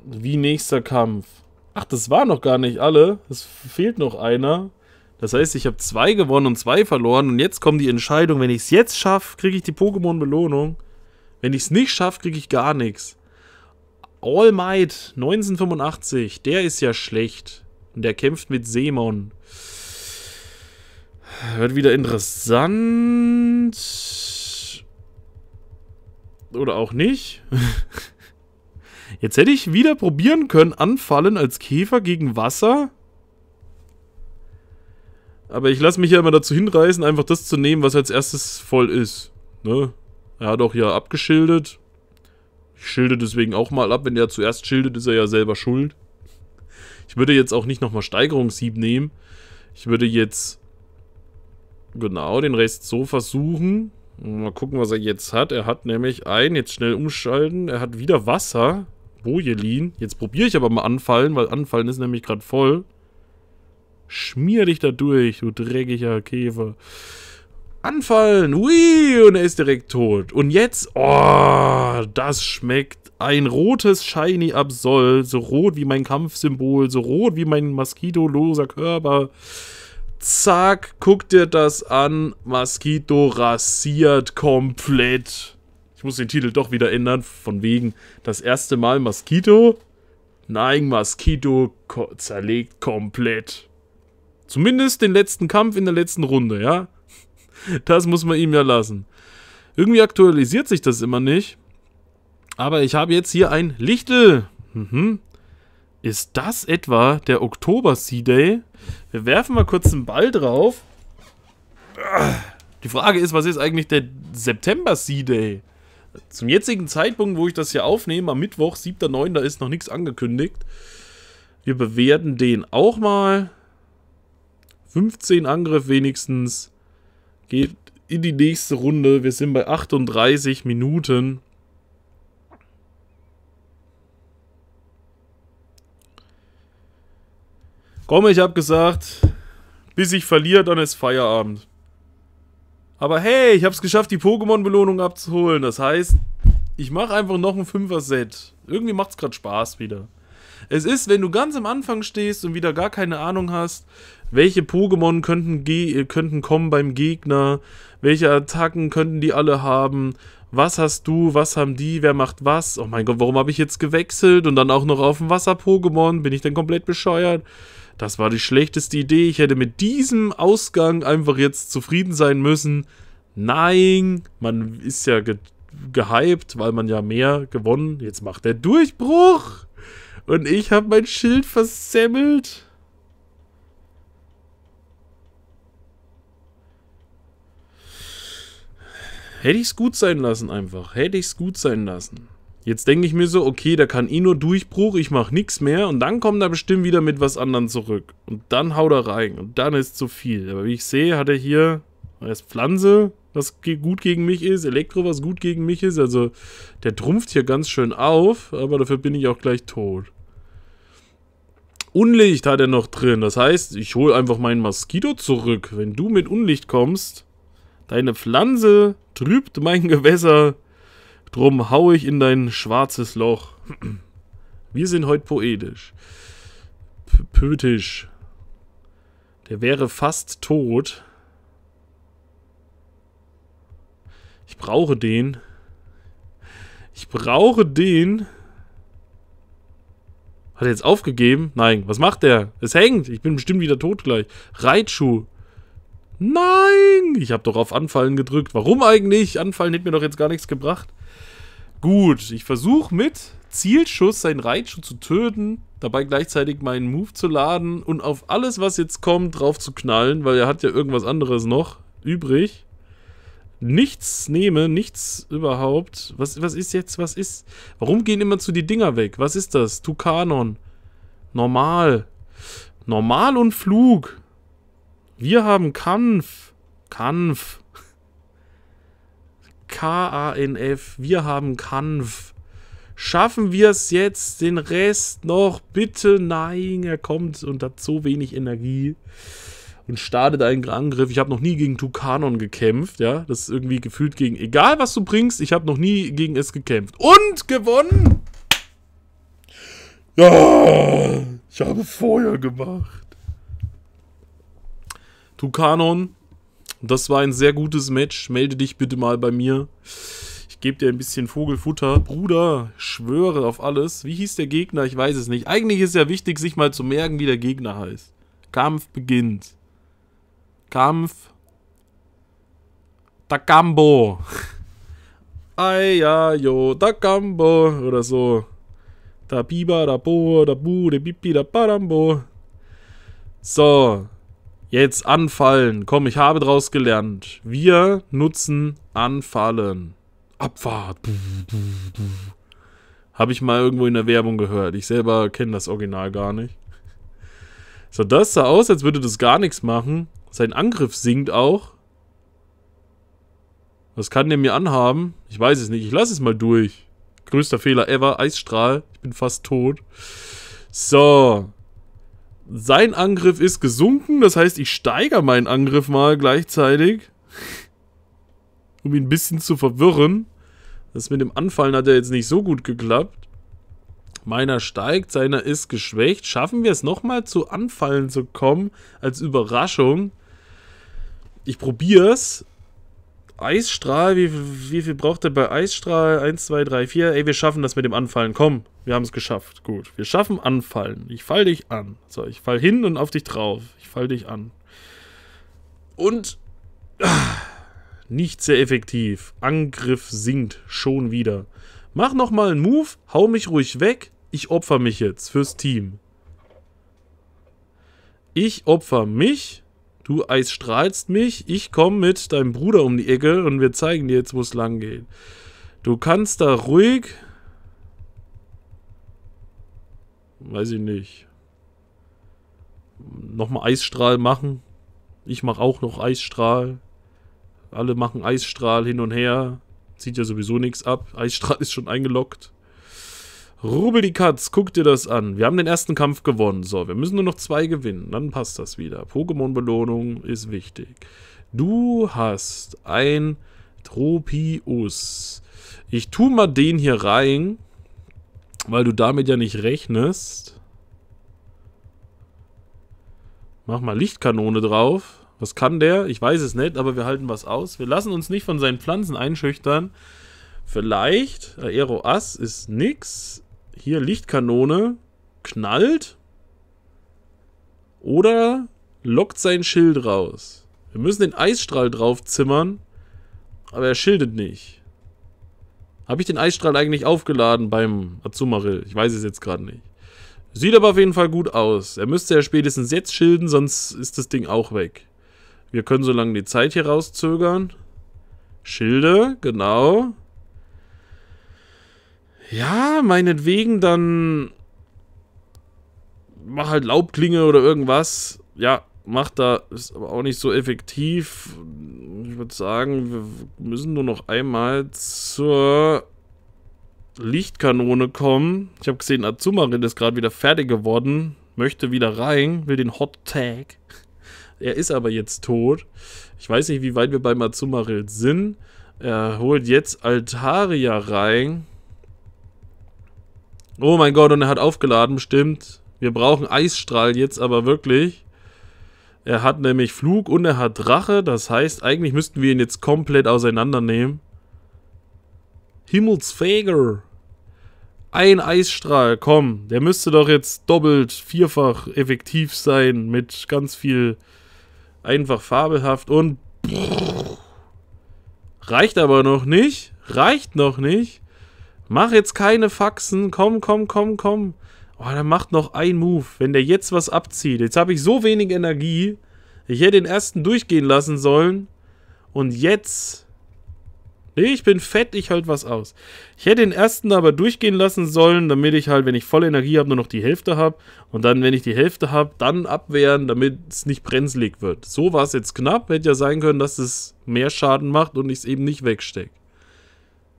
Wie nächster Kampf? Ach, das waren noch gar nicht alle. Es fehlt noch einer. Das heißt, ich habe zwei gewonnen und zwei verloren. Und jetzt kommt die Entscheidung. Wenn ich es jetzt schaffe, kriege ich die Pokémon-Belohnung. Wenn ich es nicht schaffe, kriege ich gar nichts. All Might 1985. Der ist ja schlecht. Und der kämpft mit Seemon. Wird wieder interessant. Oder auch nicht. (laughs) Jetzt hätte ich wieder probieren können, anfallen als Käfer gegen Wasser. Aber ich lasse mich ja immer dazu hinreißen, einfach das zu nehmen, was als erstes voll ist. Ne? Er hat auch hier abgeschildert. Ich schilde deswegen auch mal ab. Wenn er zuerst schildet, ist er ja selber schuld. Ich würde jetzt auch nicht nochmal Steigerungssieb nehmen. Ich würde jetzt genau den Rest so versuchen. Mal gucken, was er jetzt hat. Er hat nämlich ein, jetzt schnell umschalten. Er hat wieder Wasser. Bojelin. Jetzt probiere ich aber mal anfallen, weil anfallen ist nämlich gerade voll. Schmier dich da durch, du dreckiger Käfer. Anfallen, ui, und er ist direkt tot. Und jetzt, oh, das schmeckt. Ein rotes Shiny Absol, so rot wie mein Kampfsymbol, so rot wie mein moskitoloser Körper. Zack, guck dir das an. Moskito rasiert komplett muss den Titel doch wieder ändern, von wegen das erste Mal Mosquito. Nein, Mosquito ko zerlegt komplett. Zumindest den letzten Kampf in der letzten Runde, ja? (laughs) Das muss man ihm ja lassen. Irgendwie aktualisiert sich das immer nicht. Aber ich habe jetzt hier ein Lichtel. Mhm. Ist das etwa der Oktober Sea Day? Wir werfen mal kurz einen Ball drauf. Die Frage ist, was ist eigentlich der September Sea Day? Zum jetzigen Zeitpunkt, wo ich das hier aufnehme, am Mittwoch, 7.9., da ist noch nichts angekündigt. Wir bewerten den auch mal. 15 Angriff wenigstens. Geht in die nächste Runde. Wir sind bei 38 Minuten. Komm, ich habe gesagt, bis ich verliere, dann ist Feierabend. Aber hey, ich hab's geschafft, die Pokémon-Belohnung abzuholen. Das heißt, ich mache einfach noch ein 5er-Set. Irgendwie macht's gerade Spaß wieder. Es ist, wenn du ganz am Anfang stehst und wieder gar keine Ahnung hast, welche Pokémon könnten, könnten kommen beim Gegner, welche Attacken könnten die alle haben, was hast du, was haben die, wer macht was. Oh mein Gott, warum habe ich jetzt gewechselt und dann auch noch auf dem Wasser-Pokémon? Bin ich denn komplett bescheuert? Das war die schlechteste Idee. Ich hätte mit diesem Ausgang einfach jetzt zufrieden sein müssen. Nein, man ist ja ge gehypt, weil man ja mehr gewonnen. Jetzt macht der Durchbruch. Und ich habe mein Schild versemmelt. Hätte ich es gut sein lassen einfach. Hätte ich es gut sein lassen. Jetzt denke ich mir so, okay, da kann eh nur Durchbruch, ich mache nichts mehr und dann kommt er bestimmt wieder mit was anderem zurück. Und dann haut er rein und dann ist zu viel. Aber wie ich sehe, hat er hier erst Pflanze, was gut gegen mich ist, Elektro, was gut gegen mich ist. Also der trumpft hier ganz schön auf, aber dafür bin ich auch gleich tot. Unlicht hat er noch drin, das heißt, ich hole einfach meinen Moskito zurück. Wenn du mit Unlicht kommst, deine Pflanze trübt mein Gewässer Drum haue ich in dein schwarzes Loch. Wir sind heute poetisch. Pötisch. Der wäre fast tot. Ich brauche den. Ich brauche den. Hat er jetzt aufgegeben? Nein. Was macht der? Es hängt. Ich bin bestimmt wieder tot gleich. Reitschuh. Nein. Ich habe doch auf Anfallen gedrückt. Warum eigentlich? Anfallen hätte mir doch jetzt gar nichts gebracht. Gut, ich versuche mit Zielschuss seinen Reitschuh zu töten, dabei gleichzeitig meinen Move zu laden und auf alles, was jetzt kommt, drauf zu knallen, weil er hat ja irgendwas anderes noch übrig. Nichts nehme, nichts überhaupt. Was, was ist jetzt, was ist? Warum gehen immer zu die Dinger weg? Was ist das? Tukanon. Normal. Normal und Flug. Wir haben Kampf. Kampf. K-A-N-F. Wir haben Kanf. Schaffen wir es jetzt? Den Rest noch? Bitte nein. Er kommt und hat so wenig Energie und startet einen Angriff. Ich habe noch nie gegen Tukanon gekämpft, ja. Das ist irgendwie gefühlt gegen, egal was du bringst, ich habe noch nie gegen es gekämpft. Und gewonnen! Ja, ich habe Feuer gemacht. Tukanon das war ein sehr gutes Match. Melde dich bitte mal bei mir. Ich gebe dir ein bisschen Vogelfutter. Bruder, schwöre auf alles. Wie hieß der Gegner? Ich weiß es nicht. Eigentlich ist ja wichtig, sich mal zu merken, wie der Gegner heißt. Kampf beginnt. Kampf. Takambo. Ayayo, (laughs) Takambo. Oder so. Da biba, da bo, da bu, da Bipi, da parambo. So, Jetzt anfallen. Komm, ich habe draus gelernt. Wir nutzen anfallen. Abfahrt. Habe ich mal irgendwo in der Werbung gehört. Ich selber kenne das Original gar nicht. So, das sah aus, als würde das gar nichts machen. Sein Angriff sinkt auch. Was kann der mir anhaben? Ich weiß es nicht. Ich lasse es mal durch. Größter Fehler ever. Eisstrahl. Ich bin fast tot. So. Sein Angriff ist gesunken, das heißt, ich steigere meinen Angriff mal gleichzeitig, um ihn ein bisschen zu verwirren. Das mit dem Anfallen hat ja jetzt nicht so gut geklappt. Meiner steigt, seiner ist geschwächt. Schaffen wir es nochmal zu Anfallen zu kommen als Überraschung? Ich probiere es. Eisstrahl, wie, wie viel braucht er bei Eisstrahl? 1, 2, 3, 4. Ey, wir schaffen das mit dem Anfallen. Komm, wir haben es geschafft. Gut, wir schaffen Anfallen. Ich fall dich an. So, ich fall hin und auf dich drauf. Ich fall dich an. Und... Ach, nicht sehr effektiv. Angriff sinkt schon wieder. Mach nochmal einen Move, hau mich ruhig weg. Ich opfer mich jetzt fürs Team. Ich opfer mich Du Eis strahlst mich, ich komme mit deinem Bruder um die Ecke und wir zeigen dir jetzt, wo es lang geht. Du kannst da ruhig... Weiß ich nicht. Nochmal Eisstrahl machen. Ich mache auch noch Eisstrahl. Alle machen Eisstrahl hin und her. Zieht ja sowieso nichts ab. Eisstrahl (laughs) ist schon eingeloggt. Rubel die Katz, guck dir das an. Wir haben den ersten Kampf gewonnen. So, wir müssen nur noch zwei gewinnen. Dann passt das wieder. Pokémon-Belohnung ist wichtig. Du hast ein Tropius. Ich tu mal den hier rein, weil du damit ja nicht rechnest. Mach mal Lichtkanone drauf. Was kann der? Ich weiß es nicht, aber wir halten was aus. Wir lassen uns nicht von seinen Pflanzen einschüchtern. Vielleicht, äh, Aero Ass ist nix hier Lichtkanone knallt oder lockt sein Schild raus. Wir müssen den Eisstrahl draufzimmern, aber er schildet nicht. Habe ich den Eisstrahl eigentlich aufgeladen beim Azumarill? Ich weiß es jetzt gerade nicht. Sieht aber auf jeden Fall gut aus. Er müsste ja spätestens jetzt schilden, sonst ist das Ding auch weg. Wir können so lange die Zeit hier rauszögern. Schilde, genau. Ja, meinetwegen dann mach halt Laubklinge oder irgendwas. Ja, mach da, ist aber auch nicht so effektiv. Ich würde sagen, wir müssen nur noch einmal zur Lichtkanone kommen. Ich habe gesehen, Azumarin ist gerade wieder fertig geworden, möchte wieder rein, will den Hot Tag. Er ist aber jetzt tot. Ich weiß nicht, wie weit wir beim Azumarill sind. Er holt jetzt Altaria rein. Oh mein Gott, und er hat aufgeladen, stimmt. Wir brauchen Eisstrahl jetzt aber wirklich. Er hat nämlich Flug und er hat Drache. Das heißt, eigentlich müssten wir ihn jetzt komplett auseinandernehmen. Himmelsfeger. Ein Eisstrahl, komm. Der müsste doch jetzt doppelt, vierfach effektiv sein. Mit ganz viel einfach fabelhaft und... Reicht aber noch nicht. Reicht noch nicht. Mach jetzt keine Faxen. Komm, komm, komm, komm. Oh, der macht noch einen Move. Wenn der jetzt was abzieht. Jetzt habe ich so wenig Energie. Ich hätte den ersten durchgehen lassen sollen. Und jetzt... Nee, ich bin fett, ich halt was aus. Ich hätte den ersten aber durchgehen lassen sollen, damit ich halt, wenn ich volle Energie habe, nur noch die Hälfte habe. Und dann, wenn ich die Hälfte habe, dann abwehren, damit es nicht brenzlig wird. So war es jetzt knapp. Hätte ja sein können, dass es mehr Schaden macht und ich es eben nicht wegstecke.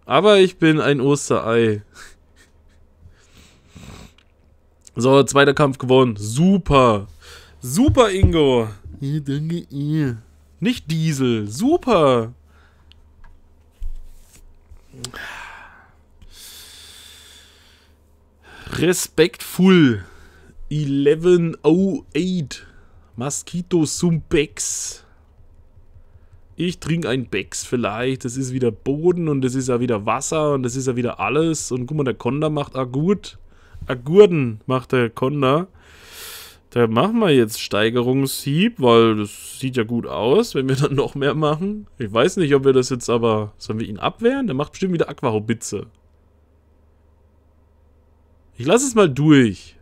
Aber ich bin ein Osterei. (laughs) So, zweiter Kampf gewonnen. Super. Super, Ingo. Ja, danke, ihr. Nicht Diesel. Super. Respectful. 1108. Mosquito Sumpex. Ich trinke ein Becks vielleicht. Das ist wieder Boden und das ist ja wieder Wasser und das ist ja wieder alles. Und guck mal, der Konda macht Agut. Agurden macht der Konda. Da machen wir jetzt Steigerungshieb, weil das sieht ja gut aus, wenn wir (laughs) dann noch mehr machen. Ich weiß nicht, ob wir das jetzt aber... Sollen wir ihn abwehren? Der macht bestimmt wieder Aquahobitze. Ich lasse es mal durch.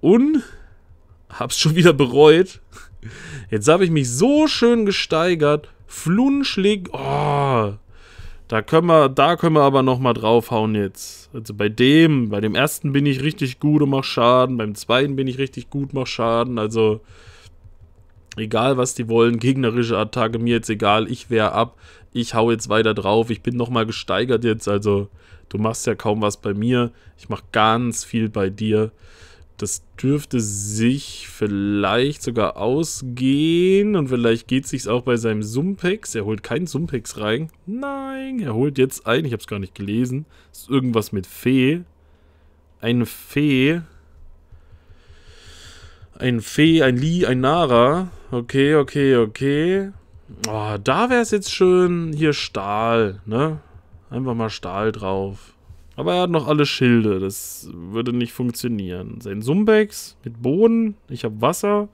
Und... Hab's schon wieder bereut. Jetzt habe ich mich so schön gesteigert. Flunschlig. Oh. Da können wir, da können wir aber nochmal draufhauen jetzt. Also bei dem, bei dem ersten bin ich richtig gut und mach Schaden. Beim zweiten bin ich richtig gut, mach Schaden. Also, egal was die wollen, gegnerische Attacke, mir jetzt egal. Ich wehr ab. Ich hau jetzt weiter drauf. Ich bin nochmal gesteigert jetzt. Also, du machst ja kaum was bei mir. Ich mach ganz viel bei dir. Das dürfte sich vielleicht sogar ausgehen. Und vielleicht geht es sich auch bei seinem Sumpex. Er holt keinen Sumpex rein. Nein, er holt jetzt ein. Ich habe es gar nicht gelesen. ist irgendwas mit Fee. Eine Fee. Ein Fee, ein Lee, ein Nara. Okay, okay, okay. Oh, da wäre es jetzt schön. Hier Stahl, ne? Einfach mal Stahl drauf. Aber er hat noch alle Schilde, das würde nicht funktionieren. Sein Sumbex mit Boden, ich habe Wasser,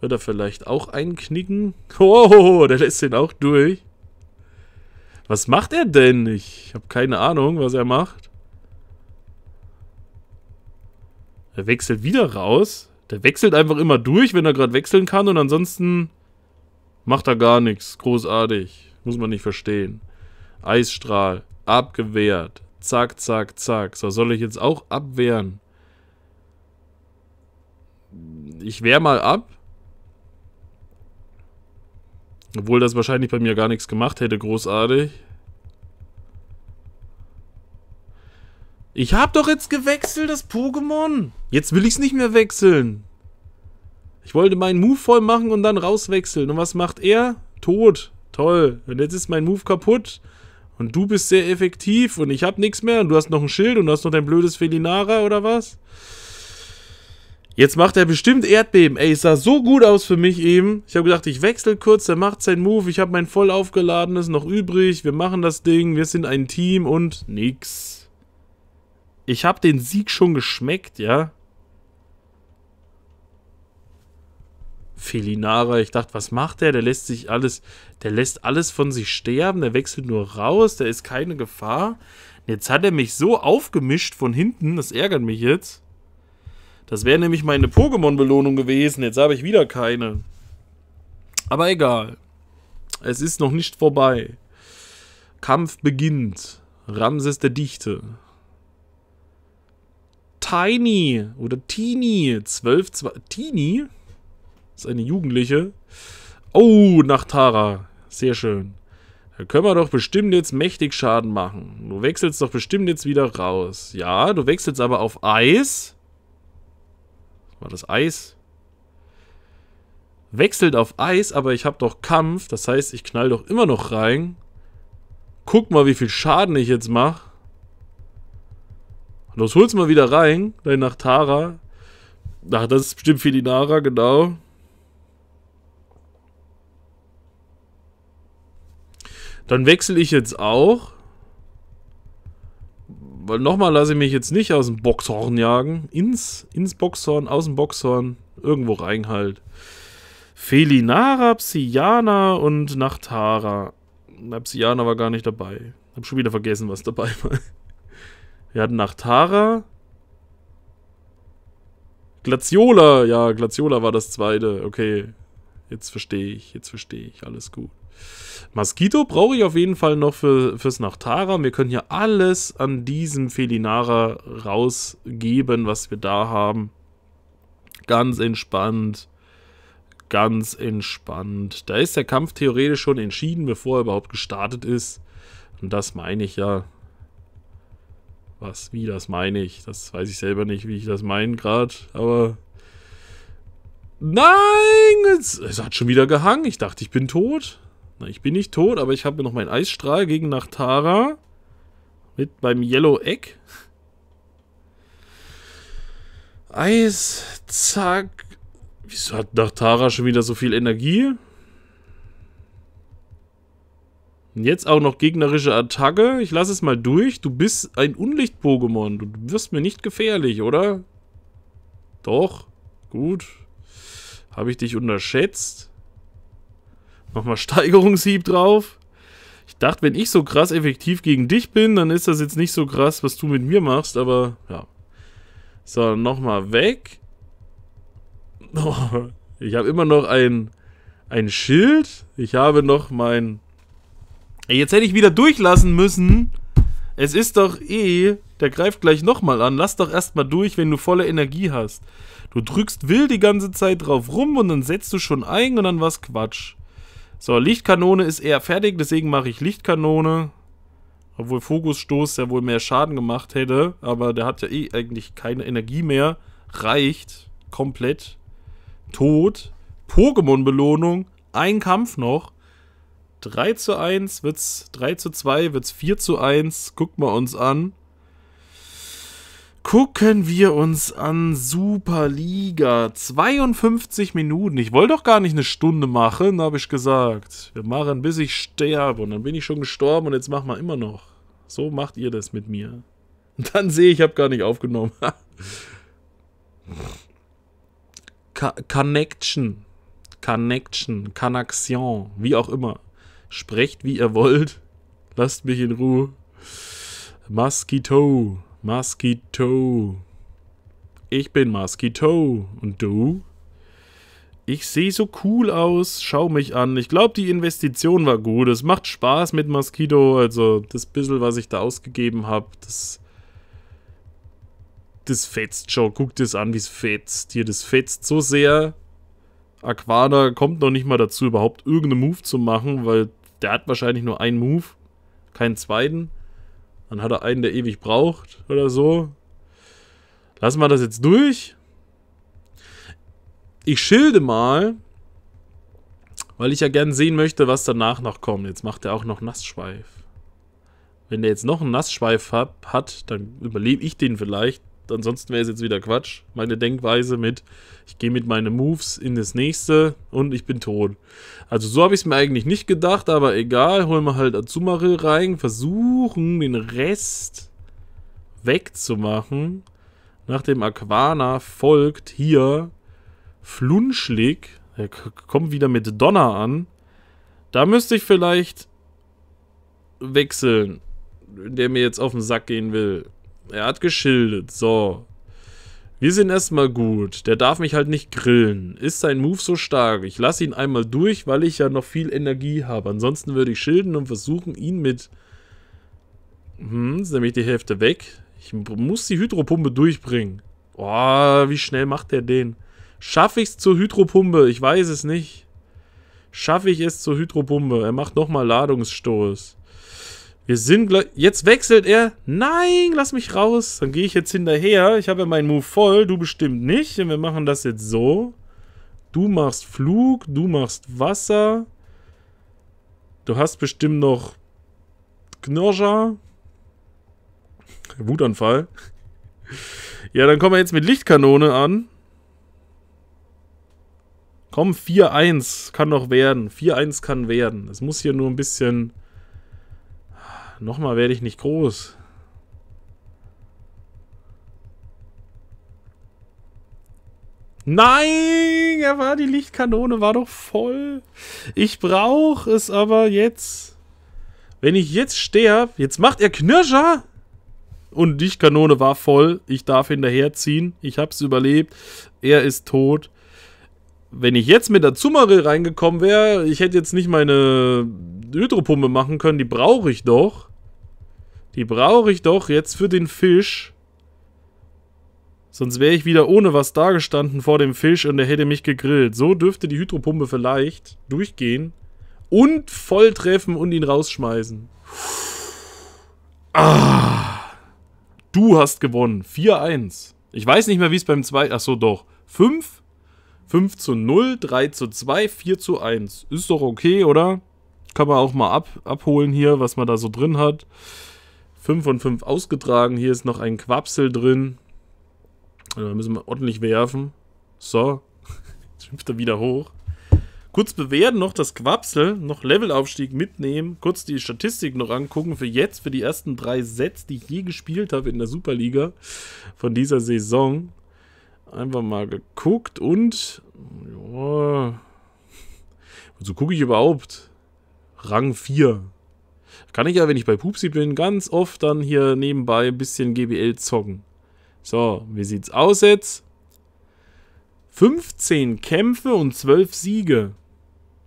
wird er vielleicht auch einknicken. (laughs) Oh, der lässt den auch durch. Was macht er denn? Ich habe keine Ahnung, was er macht. Er wechselt wieder raus. Der wechselt einfach immer durch, wenn er gerade wechseln kann. Und ansonsten macht er gar nichts. Großartig. Muss man nicht verstehen. Eisstrahl. Abgewehrt zack, zack, zack. So, soll ich jetzt auch abwehren? Ich wehr mal ab. Obwohl das wahrscheinlich bei mir gar nichts gemacht hätte, großartig. Ich hab doch jetzt gewechselt, das Pokémon. Jetzt will ich es nicht mehr wechseln. Ich wollte meinen Move voll machen und dann rauswechseln. Und was macht er? Tot. Toll. Und jetzt ist mein Move kaputt. Und du bist sehr effektiv und ich hab nichts mehr und du hast noch ein Schild und du hast noch dein blödes Felinara oder was? Jetzt macht er bestimmt Erdbeben. Ey, es sah so gut aus für mich eben. Ich habe gedacht, ich wechsle kurz, er macht seinen Move. Ich habe mein voll aufgeladenes noch übrig. Wir machen das Ding, wir sind ein Team und nix. Ich habe den Sieg schon geschmeckt, ja. Felinara. Ich dachte, was macht der? Der lässt sich alles, der lässt alles von sich sterben, der wechselt nur raus, der ist keine Gefahr. Jetzt hat er mich so aufgemischt von hinten, das ärgert mich jetzt. Das wäre nämlich meine Pokémon-Belohnung gewesen. Jetzt habe ich wieder keine. Aber egal. Es ist noch nicht vorbei. Kampf beginnt. Ramses der Dichte. Tiny oder Teeny. 12, 2. Teeny? Das ist eine Jugendliche. Oh, nach Tara. Sehr schön. Da können wir doch bestimmt jetzt mächtig Schaden machen. Du wechselst doch bestimmt jetzt wieder raus. Ja, du wechselst aber auf Eis. Was War das Eis? Wechselt auf Eis, aber ich habe doch Kampf. Das heißt, ich knall doch immer noch rein. Guck mal, wie viel Schaden ich jetzt mache. Los, hol's mal wieder rein, dein Nachtara. Ach, das ist bestimmt für die Nara, genau. Dann wechsle ich jetzt auch. Weil nochmal lasse ich mich jetzt nicht aus dem Boxhorn jagen. Ins, ins Boxhorn, aus dem Boxhorn, irgendwo rein halt. Felinara, Psyana und Nachtara. Na, Psyana war gar nicht dabei. Hab schon wieder vergessen, was dabei (laughs) war. Wir hatten Nachtara. Glaciola, ja, Glaciola war das zweite. Okay, jetzt verstehe ich, jetzt verstehe ich, alles gut. Mosquito brauche ich auf jeden Fall noch für, fürs Nachtara. Wir können hier alles an diesem Felinara rausgeben, was wir da haben. Ganz entspannt. Ganz entspannt. Da ist der Kampf theoretisch schon entschieden, bevor er überhaupt gestartet ist. Und das meine ich ja. Was, wie, das meine ich. Das weiß ich selber nicht, wie ich das meine gerade. Aber Nein! Es, es, hat schon wieder gehangen. Ich dachte, ich bin tot. Na, ich bin nicht tot, aber ich habe noch meinen Eisstrahl gegen Nachtara. Mit beim Yellow Egg. Eis, zack. Wieso hat Nachtara schon wieder so viel Energie? Und jetzt auch noch gegnerische Attacke. Ich lasse es mal durch. Du bist ein Unlicht-Pokémon. Du wirst mir nicht gefährlich, oder? Doch. Gut. Habe ich dich unterschätzt? Nochmal Steigerungshieb drauf. Ich dachte, wenn ich so krass effektiv gegen dich bin, dann ist das jetzt nicht so krass, was du mit mir machst, aber ja. So, nochmal weg. (laughs) Oh, ich habe immer noch ein, ein Schild. Ich habe noch mein... jetzt hätte ich wieder durchlassen müssen. Es ist doch eh... Der greift gleich nochmal an. Lass doch erstmal durch, wenn du volle Energie hast. Du drückst wild die ganze Zeit drauf rum und dann setzt du schon ein und dann war's Quatsch. So, Lichtkanone ist eher fertig, deswegen mache ich Lichtkanone. Obwohl Fokusstoß ja wohl mehr Schaden gemacht hätte, aber der hat ja eh eigentlich keine Energie mehr. Reicht. Komplett. Tot. Pokémon-Belohnung. Ein Kampf noch. 3 zu 1 wird's 3 zu 2, wird's 4 zu 1. Guckt mal uns an. Gucken wir uns an Superliga. 52 Minuten. Ich wollte doch gar nicht eine Stunde machen, habe ich gesagt. Wir machen, bis ich sterbe. Und dann bin ich schon gestorben und jetzt machen wir immer noch. So macht ihr das mit mir. Und (laughs) dann sehe ich, ich habe gar nicht aufgenommen. (laughs) Connection. Connection. Connection. Wie auch immer. Sprecht, wie ihr wollt. Lasst mich in Ruhe. Mosquito. Mosquito. Ich bin Mosquito. Und du? Ich sehe so cool aus. Schau mich an. Ich glaube, die Investition war gut. Es macht Spaß mit Mosquito. Also, das bisschen, was ich da ausgegeben habe, das... Das fetzt schon. Guck das an, wie es fetzt. Hier, das fetzt so sehr. Aquana kommt noch nicht mal dazu, überhaupt irgendeinen Move zu machen, weil der hat wahrscheinlich nur einen Move. Keinen zweiten. Dann hat er einen, der ewig braucht oder so. Lassen wir das jetzt durch. Ich schilde mal, weil ich ja gern sehen möchte, was danach noch kommt. Jetzt macht er auch noch Nassschweif. Wenn der jetzt noch einen Nassschweif hat, hat dann überlebe ich den vielleicht. Ansonsten wäre es jetzt wieder Quatsch. Meine Denkweise mit, ich gehe mit meinen Moves in das nächste und ich bin tot. Also so habe ich es mir eigentlich nicht gedacht, aber egal. Holen wir halt Azumarill rein, versuchen den Rest wegzumachen. Nach dem Aquana folgt hier Flunschlig. Er kommt wieder mit Donner an. Da müsste ich vielleicht wechseln, der mir jetzt auf den Sack gehen will. Er hat geschildert. So. Wir sind erstmal gut. Der darf mich halt nicht grillen. Ist sein Move so stark? Ich lasse ihn einmal durch, weil ich ja noch viel Energie habe. Ansonsten würde ich schilden und versuchen, ihn mit... Hm, ist nämlich die Hälfte weg. Ich muss die Hydropumpe durchbringen. Boah, wie schnell macht der den? Schaffe ich es zur Hydropumpe? Ich weiß es nicht. Schaffe ich es zur Hydropumpe? Er macht nochmal Ladungsstoß. Wir sind gleich... Jetzt wechselt er. Nein, lass mich raus. Dann gehe ich jetzt hinterher. Ich habe ja meinen Move voll. Du bestimmt nicht. Und wir machen das jetzt so. Du machst Flug. Du machst Wasser. Du hast bestimmt noch... Knirscher. Wutanfall. Ja, dann kommen wir jetzt mit Lichtkanone an. Komm, 4-1 kann noch werden. 4-1 kann werden. Es muss hier nur ein bisschen Nochmal werde ich nicht groß. Nein, er war die Lichtkanone, war doch voll. Ich brauche es aber jetzt. Wenn ich jetzt sterbe, jetzt macht er Knirscher. Und die Lichtkanone war voll. Ich darf hinterherziehen. Ich habe es überlebt. Er ist tot. Wenn ich jetzt mit der Zumare reingekommen wäre, ich hätte jetzt nicht meine Hydropumpe machen können. Die brauche ich doch. Die brauche ich doch jetzt für den Fisch. Sonst wäre ich wieder ohne was dagestanden vor dem Fisch und er hätte mich gegrillt. So dürfte die Hydropumpe vielleicht durchgehen und voll treffen und ihn rausschmeißen. Ah, du hast gewonnen. 4-1. Ich weiß nicht mehr, wie es beim 2... Achso, doch. 5, 5 zu 0, 3 zu 2, 4 zu 1. Ist doch okay, oder? Kann man auch mal ab, abholen hier, was man da so drin hat. 5 von 5 ausgetragen. Hier ist noch ein Quapsel drin. Also äh, da müssen wir ordentlich werfen. So. (laughs) Jetzt hüpft er wieder hoch. Kurz bewerten noch das Quapsel, noch Levelaufstieg mitnehmen, kurz die Statistik noch angucken für jetzt, für die ersten drei Sets, die ich je gespielt habe in der Superliga von dieser Saison. Einfach mal geguckt und... Ja, wozu (laughs) gucke ich überhaupt? Rang 4. Kann ich ja, wenn ich bei Pupsi bin, ganz oft dann hier nebenbei ein bisschen GBL zocken. So, wie sieht's aus jetzt? 15 Kämpfe und 12 Siege.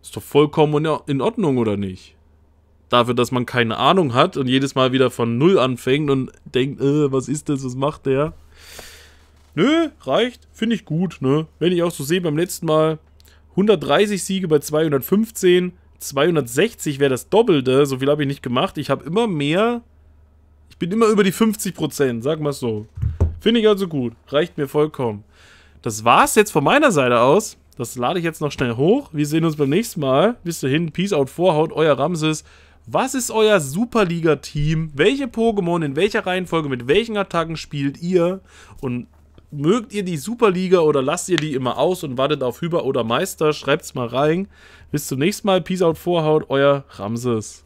Ist doch vollkommen in Ordnung, oder nicht? Dafür, dass man keine Ahnung hat und jedes Mal wieder von Null anfängt und denkt, äh, was ist das, was macht der? Nö, reicht. Finde ich gut, ne? Wenn ich auch so sehe, beim letzten Mal 130 Siege bei 215, 260 wäre das Doppelte. So viel habe ich nicht gemacht. Ich habe immer mehr. Ich bin immer über die 50%, sag mal so. Finde ich also gut. Reicht mir vollkommen. Das war's jetzt von meiner Seite aus. Das lade ich jetzt noch schnell hoch. Wir sehen uns beim nächsten Mal. Bis dahin, Peace out, Vorhaut, euer Ramses. Was ist euer Superliga-Team? Welche Pokémon in welcher Reihenfolge mit welchen Attacken spielt ihr? Und mögt ihr die Superliga oder lasst ihr die immer aus und wartet auf Hyper oder Meister? Schreibt's mal rein. Bis zum nächsten Mal. Peace out, Vorhaut, euer Ramses.